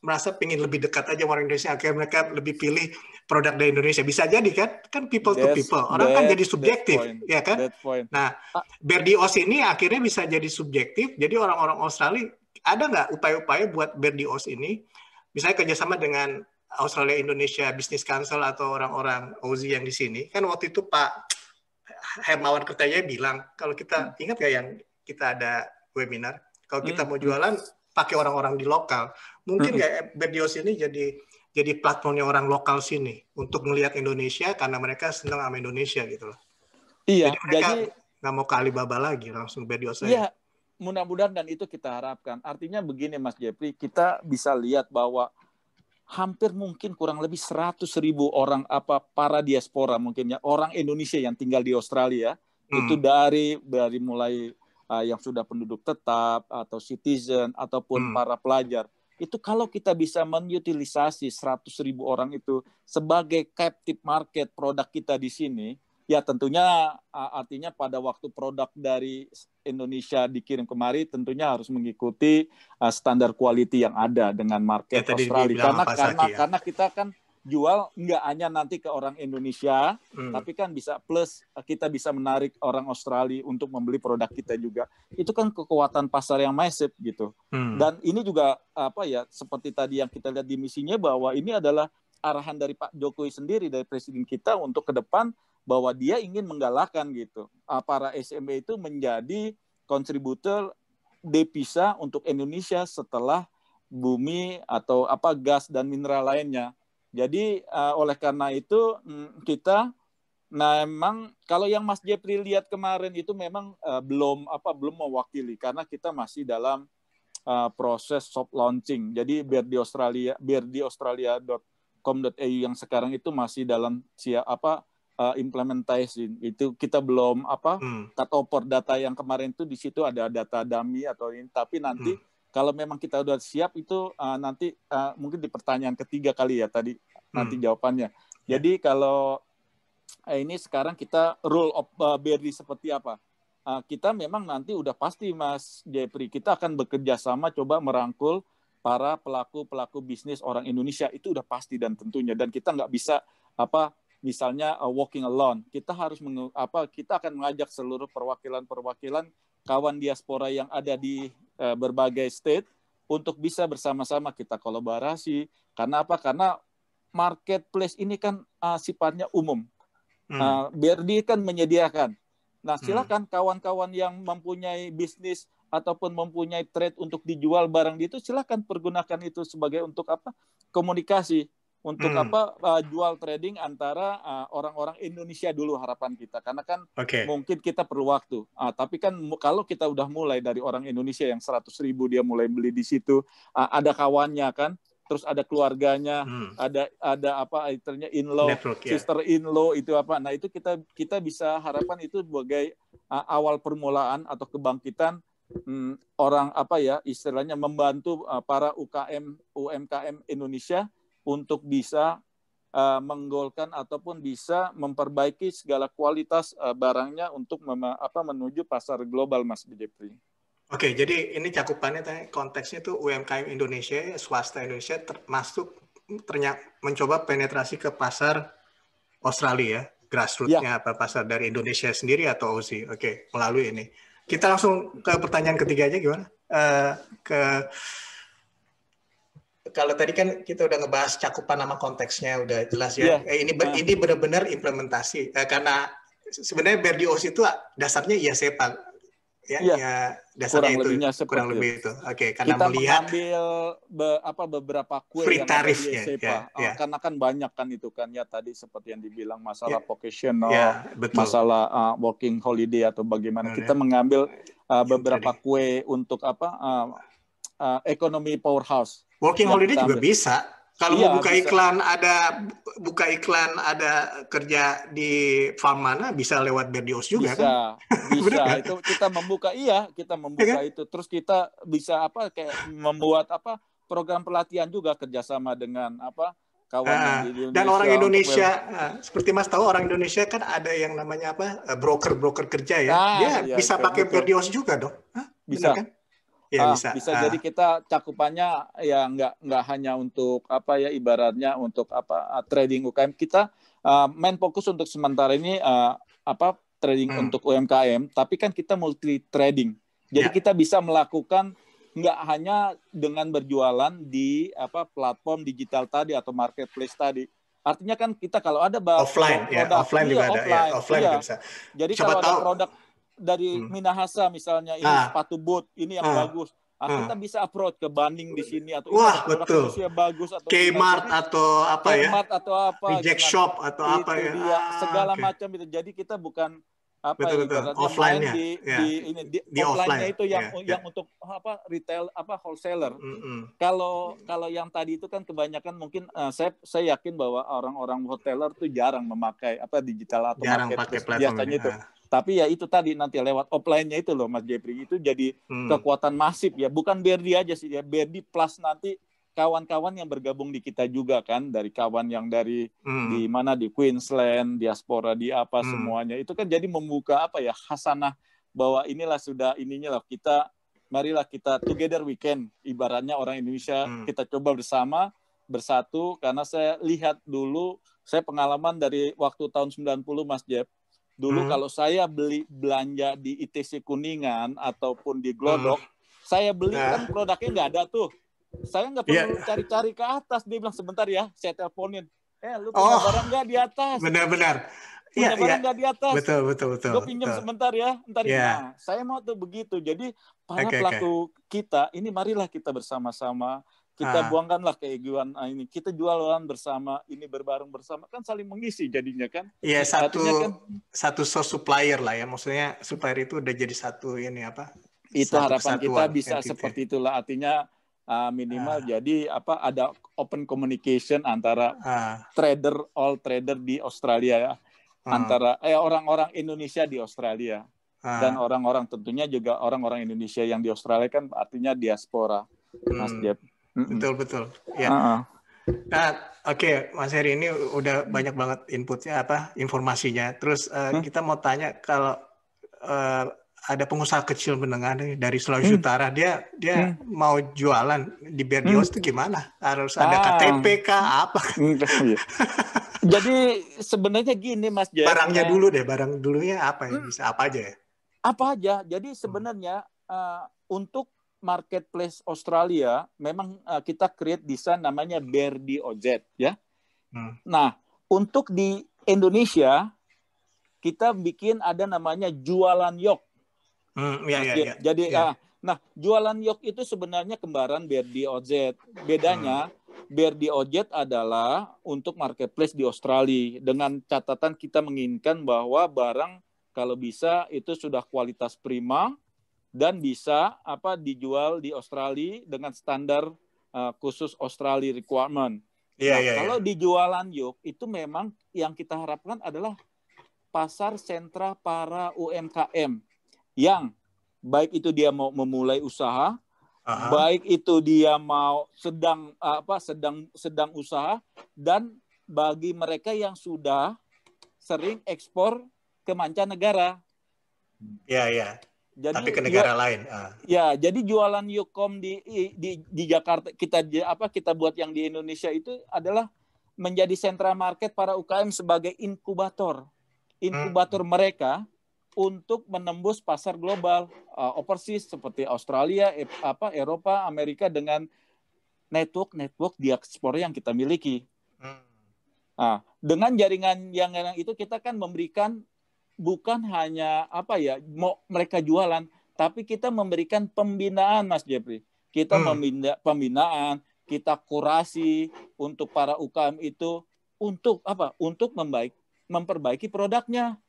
merasa pengen lebih dekat aja orang Indonesia akhirnya mereka lebih pilih produk dari Indonesia bisa jadi kan kan people that's, to people orang kan that, kan jadi subjektif point, ya kan nah Berdios ini akhirnya bisa jadi subjektif jadi orang-orang Australia ada nggak upaya-upaya buat Berdios ini misalnya kerjasama dengan Australia Indonesia Business Council atau orang-orang Aussie yang di sini kan waktu itu Pak Hermawan Kertaya bilang kalau kita hmm. ingat nggak yang kita ada webinar kalau kita hmm. mau hmm. jualan pakai orang-orang di lokal mungkin hmm. kayak hmm. Berdios ini jadi jadi platformnya orang lokal sini untuk melihat Indonesia karena mereka senang sama Indonesia gitu loh. Iya, jadi mereka nggak mau ke Alibaba lagi langsung video saya. Iya, mudah-mudahan dan itu kita harapkan. Artinya begini Mas Jepri, kita bisa lihat bahwa hampir mungkin kurang lebih 100 ribu orang apa para diaspora mungkinnya orang Indonesia yang tinggal di Australia hmm. itu dari dari mulai uh, yang sudah penduduk tetap atau citizen ataupun hmm. para pelajar itu kalau kita bisa menutilisasi 100 ribu orang itu sebagai captive market produk kita di sini, ya tentunya artinya pada waktu produk dari Indonesia dikirim kemari tentunya harus mengikuti standar quality yang ada dengan market ya, Australia karena karena ya. karena kita kan jual nggak hanya nanti ke orang Indonesia, hmm. tapi kan bisa plus eh, kita bisa menarik orang Australia untuk membeli produk kita juga. Itu kan kekuatan pasar yang massive gitu. Hmm. Dan ini juga apa ya seperti tadi yang kita lihat di misinya bahwa ini adalah arahan dari Pak Jokowi sendiri dari presiden kita untuk ke depan bahwa dia ingin menggalakkan gitu ah, para SME itu menjadi kontributor devisa untuk Indonesia setelah bumi atau apa gas dan mineral lainnya jadi uh, oleh karena itu mm, kita nah memang kalau yang Mas Jepri lihat kemarin itu memang uh, belum apa belum mewakili karena kita masih dalam uh, proses soft launching. Jadi biar di Australia biar di com.au yang sekarang itu masih dalam siap apa uh, implementation itu kita belum apa hmm. cut over data yang kemarin itu di situ ada data dummy atau ini tapi nanti hmm kalau memang kita udah siap itu uh, nanti uh, mungkin di pertanyaan ketiga kali ya tadi hmm. nanti jawabannya. Ya. Jadi kalau eh, ini sekarang kita rule of uh, Berry seperti apa? Uh, kita memang nanti udah pasti Mas Jepri kita akan bekerja sama coba merangkul para pelaku pelaku bisnis orang Indonesia itu udah pasti dan tentunya dan kita nggak bisa apa misalnya uh, walking alone kita harus meng, apa kita akan mengajak seluruh perwakilan perwakilan kawan diaspora yang ada di uh, berbagai state untuk bisa bersama-sama kita kolaborasi. Karena apa? Karena marketplace ini kan uh, sifatnya umum. Hmm. Uh, eh, BRD kan menyediakan. Nah, hmm. silakan kawan-kawan hmm. yang mempunyai bisnis ataupun mempunyai trade untuk dijual barang itu silakan pergunakan itu sebagai untuk apa? komunikasi untuk hmm. apa uh, jual trading antara eh, orang-orang uh, Indonesia dulu harapan kita karena kan okay. mungkin kita perlu waktu uh, tapi kan kalau kita udah mulai dari orang Indonesia yang seratus ribu dia mulai beli di situ uh, ada kawannya kan terus ada keluarganya hmm. ada ada apa akhirnya in-law Network, ya. sister yeah. in-law itu apa nah itu kita kita bisa harapan itu sebagai uh, awal permulaan atau kebangkitan um, orang apa ya istilahnya membantu uh, para UKM UMKM Indonesia untuk bisa uh, menggolkan ataupun bisa memperbaiki segala kualitas uh, barangnya untuk apa menuju pasar global Mas Jeffrey. Oke, jadi ini cakupannya konteksnya itu UMKM Indonesia, swasta Indonesia termasuk ternyata mencoba penetrasi ke pasar Australia ya, grassrootsnya ya. apa pasar dari Indonesia sendiri atau Aussie. Oke, melalui ini. Kita langsung ke pertanyaan ketiga aja gimana? Uh, ke kalau tadi kan kita udah ngebahas cakupan nama konteksnya udah jelas ya. Yeah. Eh, ini ber, nah. ini benar-benar implementasi eh, karena sebenarnya Berdios itu dasarnya iya ya sepan ya, yeah. ya dasarnya kurang itu lebihnya kurang lebih itu. Oke, okay, karena kita melihat be, apa beberapa kue free yang ada di e ya, ah, ya. karena kan banyak kan itu kan ya tadi seperti yang dibilang masalah ya. vocational, ya, betul. masalah uh, working holiday atau bagaimana oh, kita ya. mengambil uh, beberapa ya, kue untuk apa uh, uh, ekonomi powerhouse Working ya, holiday juga bisa. Kalau iya, mau buka bisa. iklan ada buka iklan ada kerja di farm mana bisa lewat Berdios juga bisa, kan? Bisa. Bisa. Kan? Itu kita membuka iya, kita iya membuka kan? itu. Terus kita bisa apa kayak membuat apa program pelatihan juga kerjasama dengan apa kawan uh, ah, di Indonesia. Dan orang Indonesia uh, seperti Mas tahu orang Indonesia kan ada yang namanya apa eh, broker-broker kerja ya. Nah, dia iya, bisa iya, pakai Berdios juga dong. Hah? Bisa. Bener, kan? ya, ah, bisa, ah. jadi kita cakupannya ya nggak nggak hanya untuk apa ya ibaratnya untuk apa ah, trading UKM kita uh, main fokus untuk sementara ini uh, apa trading hmm. untuk UMKM tapi kan kita multi trading jadi ya. kita bisa melakukan nggak hanya dengan berjualan di apa platform digital tadi atau marketplace tadi artinya kan kita kalau ada offline ya, produk, iya, ya offline ada offline, ya, offline ya. bisa jadi Siapa kalau tahu. ada produk dari hmm. Minahasa misalnya ini ah. sepatu boot ini yang ah. bagus ah, ah. kita bisa approach ke banding di sini atau wah betul bagus atau Kmart kita, atau apa ya Kmart atau apa reject shop atau apa ya dia, ah, segala okay. macam itu jadi kita bukan apa betul, ya, betul. offline di, yeah. di ini di, di offline-nya itu yang yeah. yang yeah. untuk apa retail apa wholesaler mm -hmm. kalau kalau yang tadi itu kan kebanyakan mungkin uh, saya saya yakin bahwa orang-orang hoteler tuh jarang memakai apa digital atau jarang pakai platform biasanya ini. Ya. itu ah. Tapi ya itu tadi nanti lewat offline-nya itu loh Mas Jepri itu jadi hmm. kekuatan masif ya. Bukan Berdi aja sih ya, Berdi plus nanti kawan-kawan yang bergabung di kita juga kan dari kawan yang dari hmm. di mana di Queensland, diaspora di apa hmm. semuanya. Itu kan jadi membuka apa ya hasanah bahwa inilah sudah ininya lah kita marilah kita together weekend ibaratnya orang Indonesia hmm. kita coba bersama bersatu karena saya lihat dulu saya pengalaman dari waktu tahun 90 Mas Jep Dulu hmm. kalau saya beli belanja di ITC Kuningan ataupun di hmm. Glodok, hmm. saya beli nah. kan produknya nggak ada tuh. Saya nggak iya. perlu yeah. cari-cari ke atas. Dia bilang sebentar ya, saya teleponin. Eh, lu punya oh. barang nggak di atas? Benar-benar. Punya yeah, barang iya. nggak di atas? Betul, betul, betul. Gue pinjam betul. sebentar ya, ntar yeah. Iya. saya mau tuh begitu. Jadi para okay, pelaku okay. kita, ini marilah kita bersama-sama kita ah. buangkanlah keegoan ah, ini kita jual jualan bersama ini berbareng bersama kan saling mengisi jadinya kan iya satu kan, satu source supplier lah ya maksudnya supplier itu udah jadi satu ini apa itu harapan kita bisa entity. seperti itulah artinya uh, minimal ah. jadi apa ada open communication antara ah. trader all trader di Australia ya ah. antara eh orang-orang Indonesia di Australia ah. dan orang-orang tentunya juga orang-orang Indonesia yang di Australia kan artinya diaspora Mas hmm. Jeff Betul betul. Ya. Uh -uh. Nah, oke okay, Mas Heri ini udah banyak banget inputnya apa informasinya. Terus uh, hmm? kita mau tanya kalau uh, ada pengusaha kecil menengah nih dari Sulawesi hmm. Utara dia dia hmm. mau jualan di Berdios hmm. itu gimana? Harus ada ah. KTP kah apa? Iya. Jadi sebenarnya gini Mas Jaya. Barangnya eh, dulu deh, barang dulunya apa ya? Hmm. Bisa apa aja ya? Apa aja. Jadi sebenarnya hmm. uh, untuk marketplace Australia memang uh, kita create desain namanya Berdi OZ ya. Hmm. Nah, untuk di Indonesia kita bikin ada namanya jualan yok. Hmm, ya, ya, ya, Jadi ya. Uh, nah, jualan yok itu sebenarnya kembaran Berdi OZ. Bedanya hmm. Berdi OZ adalah untuk marketplace di Australia dengan catatan kita menginginkan bahwa barang kalau bisa itu sudah kualitas prima dan bisa apa dijual di Australia dengan standar uh, khusus Australia requirement. Yeah, nah, yeah, iya. kalau yeah. dijualan yuk itu memang yang kita harapkan adalah pasar sentra para UMKM yang baik itu dia mau memulai usaha, Aha. baik itu dia mau sedang apa sedang sedang usaha dan bagi mereka yang sudah sering ekspor ke mancanegara. Ya, yeah, ya. Jadi, tapi ke negara ya, lain. Uh. Ya, jadi jualan Yukom di, di di Jakarta kita apa kita buat yang di Indonesia itu adalah menjadi sentra market para UKM sebagai inkubator, inkubator hmm. mereka untuk menembus pasar global, uh, overseas seperti Australia, e apa Eropa, Amerika dengan network-network diaspora yang kita miliki. Hmm. Nah, dengan jaringan yang, yang itu kita kan memberikan bukan hanya apa ya mau mereka jualan, tapi kita memberikan pembinaan Mas Jepri Kita hmm. membina, pembinaan, kita kurasi untuk para UKM itu untuk apa? Untuk membaik memperbaiki produknya.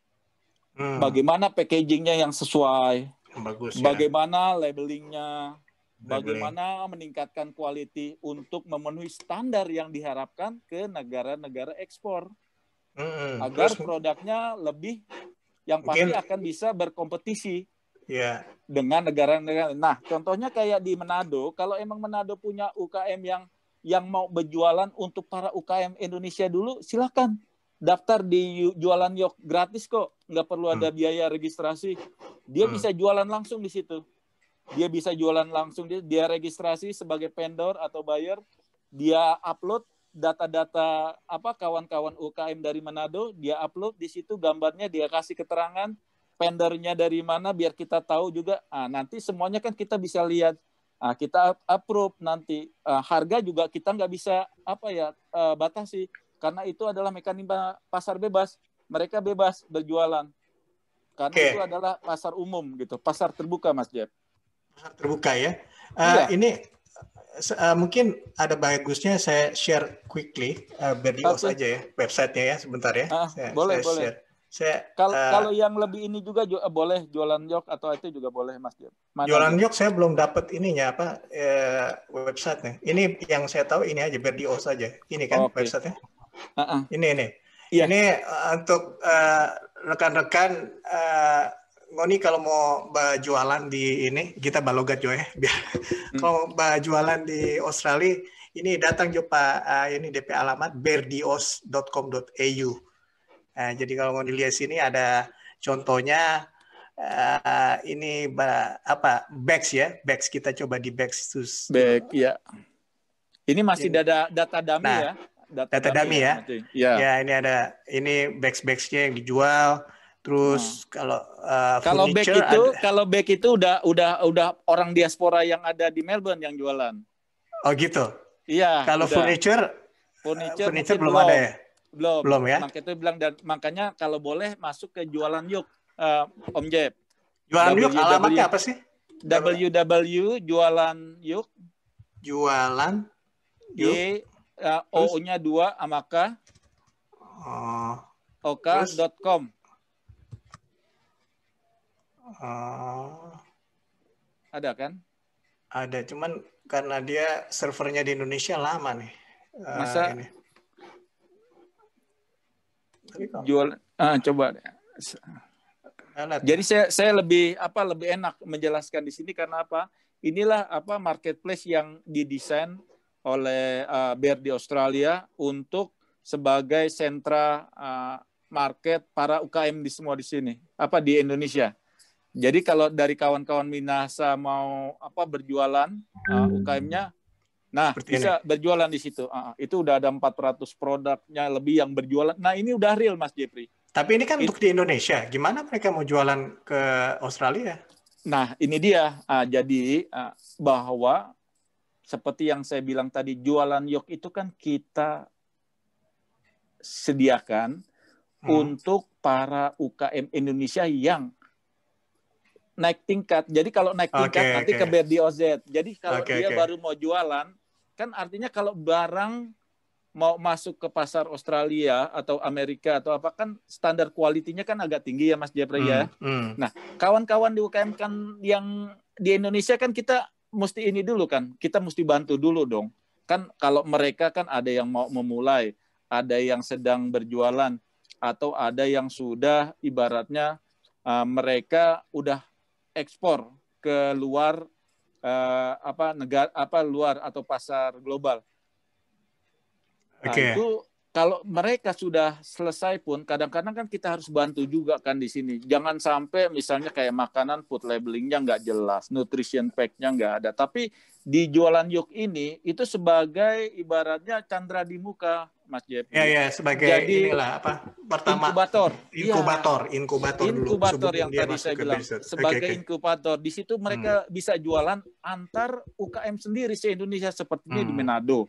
Hmm. Bagaimana packagingnya yang sesuai? bagus. Ya. Bagaimana ya. labelingnya? Labeling. Bagaimana meningkatkan quality untuk memenuhi standar yang diharapkan ke negara-negara ekspor? Mm-hmm. Agar Terus, produknya lebih yang pasti mungkin, akan bisa berkompetisi yeah. dengan negara-negara. Nah, contohnya kayak di Manado, kalau emang Manado punya UKM yang yang mau berjualan untuk para UKM Indonesia dulu, silakan daftar di jualan yok gratis kok, nggak perlu ada hmm. biaya registrasi. Dia hmm. bisa jualan langsung di situ. Dia bisa jualan langsung, dia, dia registrasi sebagai vendor atau buyer, dia upload, data-data apa kawan-kawan UKM dari Manado dia upload di situ gambarnya dia kasih keterangan pendernya dari mana biar kita tahu juga nah, nanti semuanya kan kita bisa lihat nah, kita approve nanti nah, harga juga kita nggak bisa apa ya eh, batasi karena itu adalah mekanisme pasar bebas mereka bebas berjualan karena okay. itu adalah pasar umum gitu pasar terbuka Mas Jeff pasar terbuka ya uh, iya. ini uh, mungkin ada bagusnya saya share quickly uh, eh, berdios aja ya websitenya ya sebentar ya. Ah, saya, boleh saya boleh. Share. Saya kalau uh, eh, kalau yang lebih ini juga ju boleh jualan jok atau itu juga boleh Mas Jualan jok saya belum dapat ininya apa website websitenya. Ini yang saya tahu ini aja berdios saja. Ini kan okay. websitenya. Uh -uh. Ini ini. Yeah. Ini uh, untuk rekan-rekan rekan -rekan, uh Goni kalau mau jualan di ini kita balogat jo ya. Biar hmm. kalau jualan di Australia ini datang jo Pak uh, eh, ini DP alamat berdios.com.au. Uh, eh, jadi kalau mau dilihat sini ada contohnya uh, ini ba, apa bags ya bags kita coba di bags terus bag ya ini masih ini. Data, data dummy nah, ya data, data dummy, dummy ya. ya iya. ya ini ada ini bags bagsnya yang dijual Terus hmm. kalau uh, kalau back itu ada... kalau back itu udah udah udah orang diaspora yang ada di Melbourne yang jualan. Oh gitu. Iya. Kalau udah. furniture furniture, furniture belum, ada ya. Belum. Belum ya. Makanya itu bilang dan makanya kalau boleh masuk ke jualan yuk uh, Om Jeb. Jualan yuk alamatnya apa sih? www jualan yuk jualan e, y uh, eh, oh. o nya dua amaka oh. oka.com Uh, ada kan? Ada, cuman karena dia servernya di Indonesia lama nih. Uh, Masa ini. jual ah, coba. Alat. Nah, Jadi saya saya lebih apa lebih enak menjelaskan di sini karena apa? Inilah apa marketplace yang didesain oleh uh, eh, Bear di Australia untuk sebagai sentra uh, market para UKM di semua di sini apa di Indonesia jadi kalau dari kawan-kawan Minasa mau apa berjualan uh, ah, hmm. UKM-nya, nah Seperti bisa ini. berjualan di situ. Uh, itu udah ada 400 produknya lebih yang berjualan. Nah ini udah real Mas Jepri. Tapi ini kan It, untuk di Indonesia. Gimana mereka mau jualan ke Australia? Nah ini dia. Uh, jadi uh, bahwa seperti yang saya bilang tadi jualan yok itu kan kita sediakan hmm. untuk para UKM Indonesia yang naik tingkat. Jadi kalau naik tingkat okay, nanti okay. ke BDOZ. Jadi kalau okay, dia okay. baru mau jualan, kan artinya kalau barang mau masuk ke pasar Australia atau Amerika atau apa kan standar kualitinya kan agak tinggi ya Mas Jepri ya. hmm, ya. Hmm. Nah, kawan-kawan di UKM kan yang di Indonesia kan kita mesti ini dulu kan. Kita mesti bantu dulu dong. Kan kalau mereka kan ada yang mau memulai, ada yang sedang berjualan atau ada yang sudah ibaratnya uh, mereka udah ekspor ke luar uh, apa negara apa luar atau pasar global. Nah, okay. itu kalau mereka sudah selesai pun kadang-kadang kan kita harus bantu juga kan di sini. Jangan sampai misalnya kayak makanan food labelingnya nggak jelas, nutrition packnya nggak ada. Tapi di jualan yuk ini itu sebagai ibaratnya candra di muka Mas Jep. Ya ya sebagai Jadi, inilah apa pertama inkubator. Iya. Inkubator, ya. inkubator dulu. Inkubator yang tadi saya bilang research. sebagai okay, okay. inkubator. Di situ mereka hmm. bisa jualan antar UKM sendiri se-Indonesia seperti hmm. di Manado.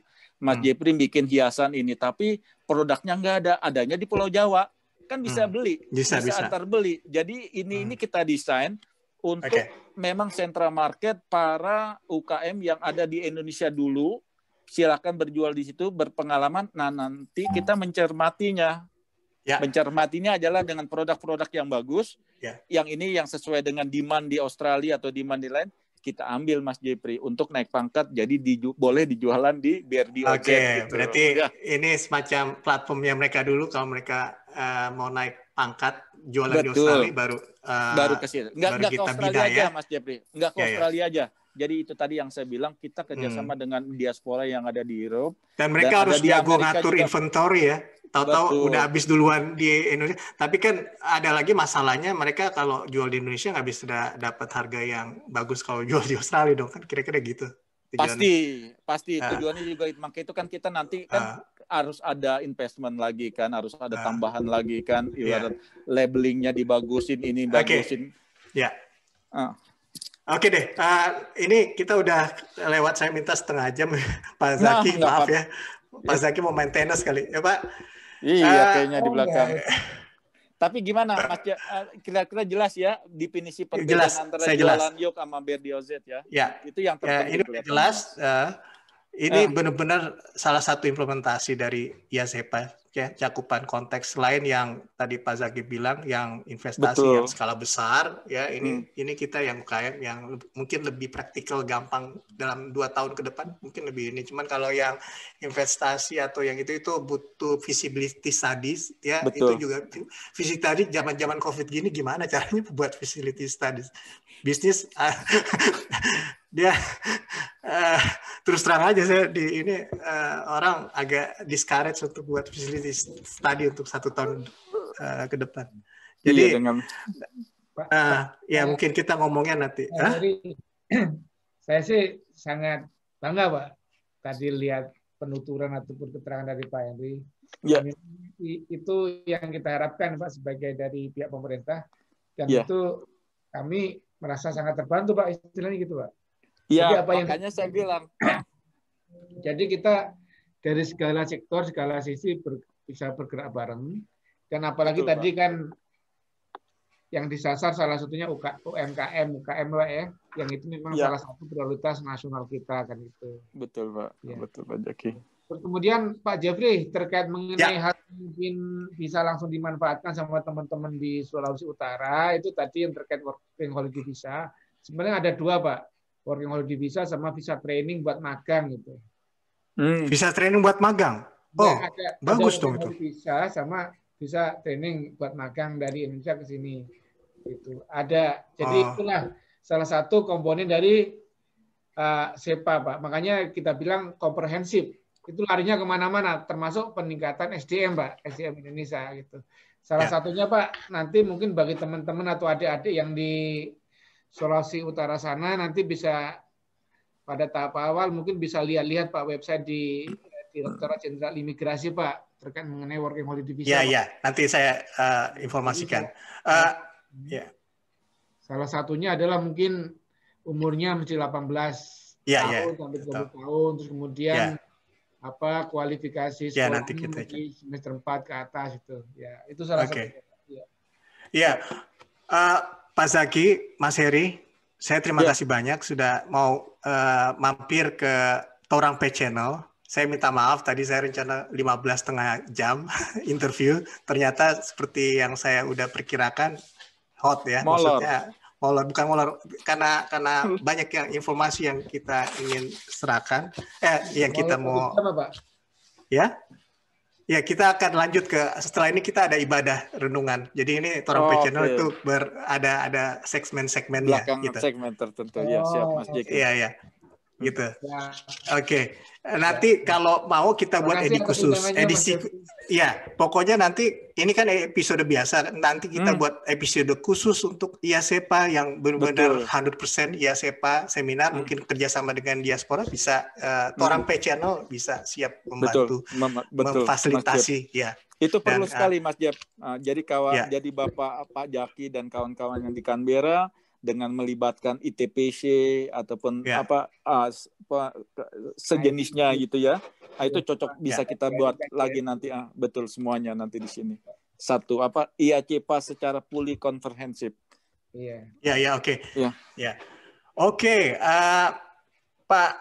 Mas hmm. Jepri bikin hiasan ini tapi produknya nggak ada, adanya di Pulau Jawa. Kan bisa hmm. beli, bisa, bisa, bisa antar beli. Jadi ini hmm. ini kita desain untuk okay. memang sentra market para UKM yang ada di Indonesia dulu silakan berjual di situ berpengalaman. Nah nanti hmm. kita mencermatinya. Ya. Mencermatinya adalah dengan produk-produk yang bagus, ya. yang ini yang sesuai dengan demand di Australia atau demand di lain kita ambil Mas Jepri untuk naik pangkat jadi diju boleh dijualan di biar Oke, okay, gitu. berarti ya. ini semacam platformnya mereka dulu kalau mereka uh, mau naik angkat jualan Betul. di Australia baru uh, baru ke sini. Enggak, enggak ke Australia bidaya. aja ya? Mas Jepri. Enggak ke ya, ya. Australia ya. aja. Jadi itu tadi yang saya bilang kita kerjasama hmm. dengan diaspora yang ada di Eropa. dan mereka dan harus jago ngatur juga. inventory ya. Tahu-tahu udah habis duluan di Indonesia. Tapi kan ada lagi masalahnya mereka kalau jual di Indonesia nggak bisa dapat harga yang bagus kalau jual di Australia dong kan kira-kira gitu. Tujuan. Pasti, pasti ah. tujuannya uh. juga makanya itu kan kita nanti kan uh harus ada investment lagi kan, harus ada ah. tambahan uh, lagi kan, iya. ibarat yeah. labelingnya dibagusin ini bagusin. Okay. Ya. Yeah. Uh. Oke okay deh, uh, ini kita udah lewat saya minta setengah jam, Pak nah, Zaki nah, maaf ya, Pak Zaki mau main tenis kali ya Pak. Iya uh, kayaknya di oh, belakang. Oh, Tapi gimana Mas kira-kira jelas ya definisi perbedaan jelas, antara saya jelas. sama Berdiozet ya? Ya. Itu yang ya, terpenting. Ya, ini jelas. Uh, ini ya. Eh. benar-benar salah satu implementasi dari siapa e ya cakupan konteks lain yang tadi Pak Zaki bilang yang investasi Betul. yang skala besar ya ini hmm. ini kita yang UKM yang mungkin lebih praktikal gampang dalam dua tahun ke depan mungkin lebih ini cuman kalau yang investasi atau yang itu itu butuh visibility studies ya itu juga visibility zaman zaman covid gini gimana caranya buat visibility studies bisnis ah, dia uh, terus terang aja saya di ini uh, orang agak discourage untuk buat facility study untuk satu tahun uh, ke depan. Iya, Jadi iya, dengan... uh, ya mungkin kita ngomongnya nanti. Nah, saya sih sangat bangga Pak tadi lihat penuturan ataupun keterangan dari Pak Henry. Ya. Itu yang kita harapkan Pak sebagai dari pihak pemerintah dan ya. itu kami merasa sangat terbantu Pak istilahnya gitu Pak. Iya, makanya yang... saya bilang. Jadi kita dari segala sektor, segala sisi ber, bisa bergerak bareng. Dan apalagi Betul, tadi Pak. kan yang disasar salah satunya UK, UMKM, UKM lah ya, yang itu memang ya. salah satu prioritas nasional kita kan itu. Betul Pak, ya. betul Pak Jaki kemudian Pak Jeffrey terkait mengenai ya. hal mungkin bisa langsung dimanfaatkan sama teman-teman di Sulawesi Utara itu tadi yang terkait working holiday visa. Sebenarnya ada dua Pak, working holiday visa sama visa training buat magang gitu. Hmm. Visa training buat magang. Iya, oh, ya, ada, bagus ada itu. Visa sama visa training buat magang dari Indonesia ke sini. Itu ada. Jadi oh. itulah salah satu komponen dari uh, SEPA Pak. Makanya kita bilang komprehensif itu larinya kemana-mana, termasuk peningkatan SDM, Pak, SDM Indonesia gitu. Salah ya. satunya Pak, nanti mungkin bagi teman-teman atau adik-adik yang di Sulawesi Utara sana nanti bisa pada tahap awal mungkin bisa lihat-lihat Pak website di Direktorat Jenderal Imigrasi Pak terkait mengenai working holiday visa. Iya, iya. Nanti saya uh, informasikan. Uh, ya. Salah satunya adalah mungkin umurnya mesti 18 ya, yeah, tahun yeah. sampai 20 tahun, terus kemudian ya apa kualifikasi ya, nanti kita di semester 4 ke atas itu ya itu salah okay. satu ya, ya. Uh, Pak Zaki Mas Heri saya terima ya. kasih banyak sudah mau uh, mampir ke Torang P Channel saya minta maaf tadi saya rencana 15 setengah jam interview ternyata seperti yang saya udah perkirakan hot ya Molor. maksudnya molor bukan molor karena karena banyak yang informasi yang kita ingin serahkan eh yang kita mau ya ya kita akan lanjut ke setelah ini kita ada ibadah renungan jadi ini Torang oh, okay. itu ber, ada ada segmen segmennya gitu. segmen tertentu oh, ya siap Mas Jeki ya ya gitu. Ya. Oke. Okay. Nanti ya. kalau mau kita buat edisi khusus, edisi ya, pokoknya nanti ini kan episode biasa, nanti kita hmm. buat episode khusus untuk IASEPA yang benar-benar 100% IASEPA seminar hmm. mungkin kerjasama dengan diaspora bisa uh, Torang hmm. P Channel bisa siap membantu betul. Mem betul. memfasilitasi ya. Itu perlu dan, eh, sekali Mas Jep, Uh, jadi kawan ya. jadi Bapak Pak Jaki dan kawan-kawan yang di Canberra dengan melibatkan ITPC ataupun yeah. apa uh, sejenisnya gitu ya. Nah, itu iya. cocok bisa yeah. kita ya, buat lagi ya. nanti uh, betul semuanya nanti di sini. Satu apa IAC PAS secara fully comprehensive. Iya. Yeah. Ya ya oke. Okay. Ya. Ya. Oke, ah, Pak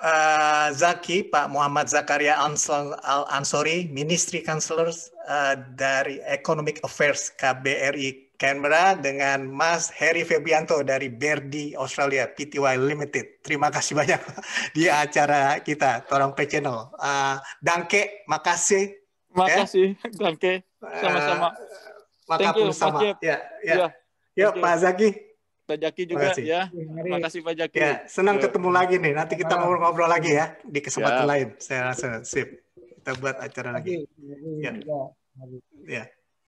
uh, Zaki, Pak Muhammad Zakaria Ansel, Al Ansori, Ministry Counselors uh, dari Economic Affairs KBRI Canberra dengan Mas Heri Febianto dari Berdi Australia Pty Limited. Terima kasih banyak di acara kita Torang P Channel. Uh, Dangke, makasih. Makasih, ya. Dangke. Ah, Sama-sama. Uh, Thank you, sama. Mas ya, ya. ya. Yuk, Pak Zaki. Pak Zaki juga Makasih. ya. Makasih Pak Zaki. Ya, senang Yo. ketemu lagi nih. Nanti kita ah. ngobrol-ngobrol lagi ya di kesempatan ya. lain. Saya rasa sip. Kita buat acara lagi. Ya. Ya. ya.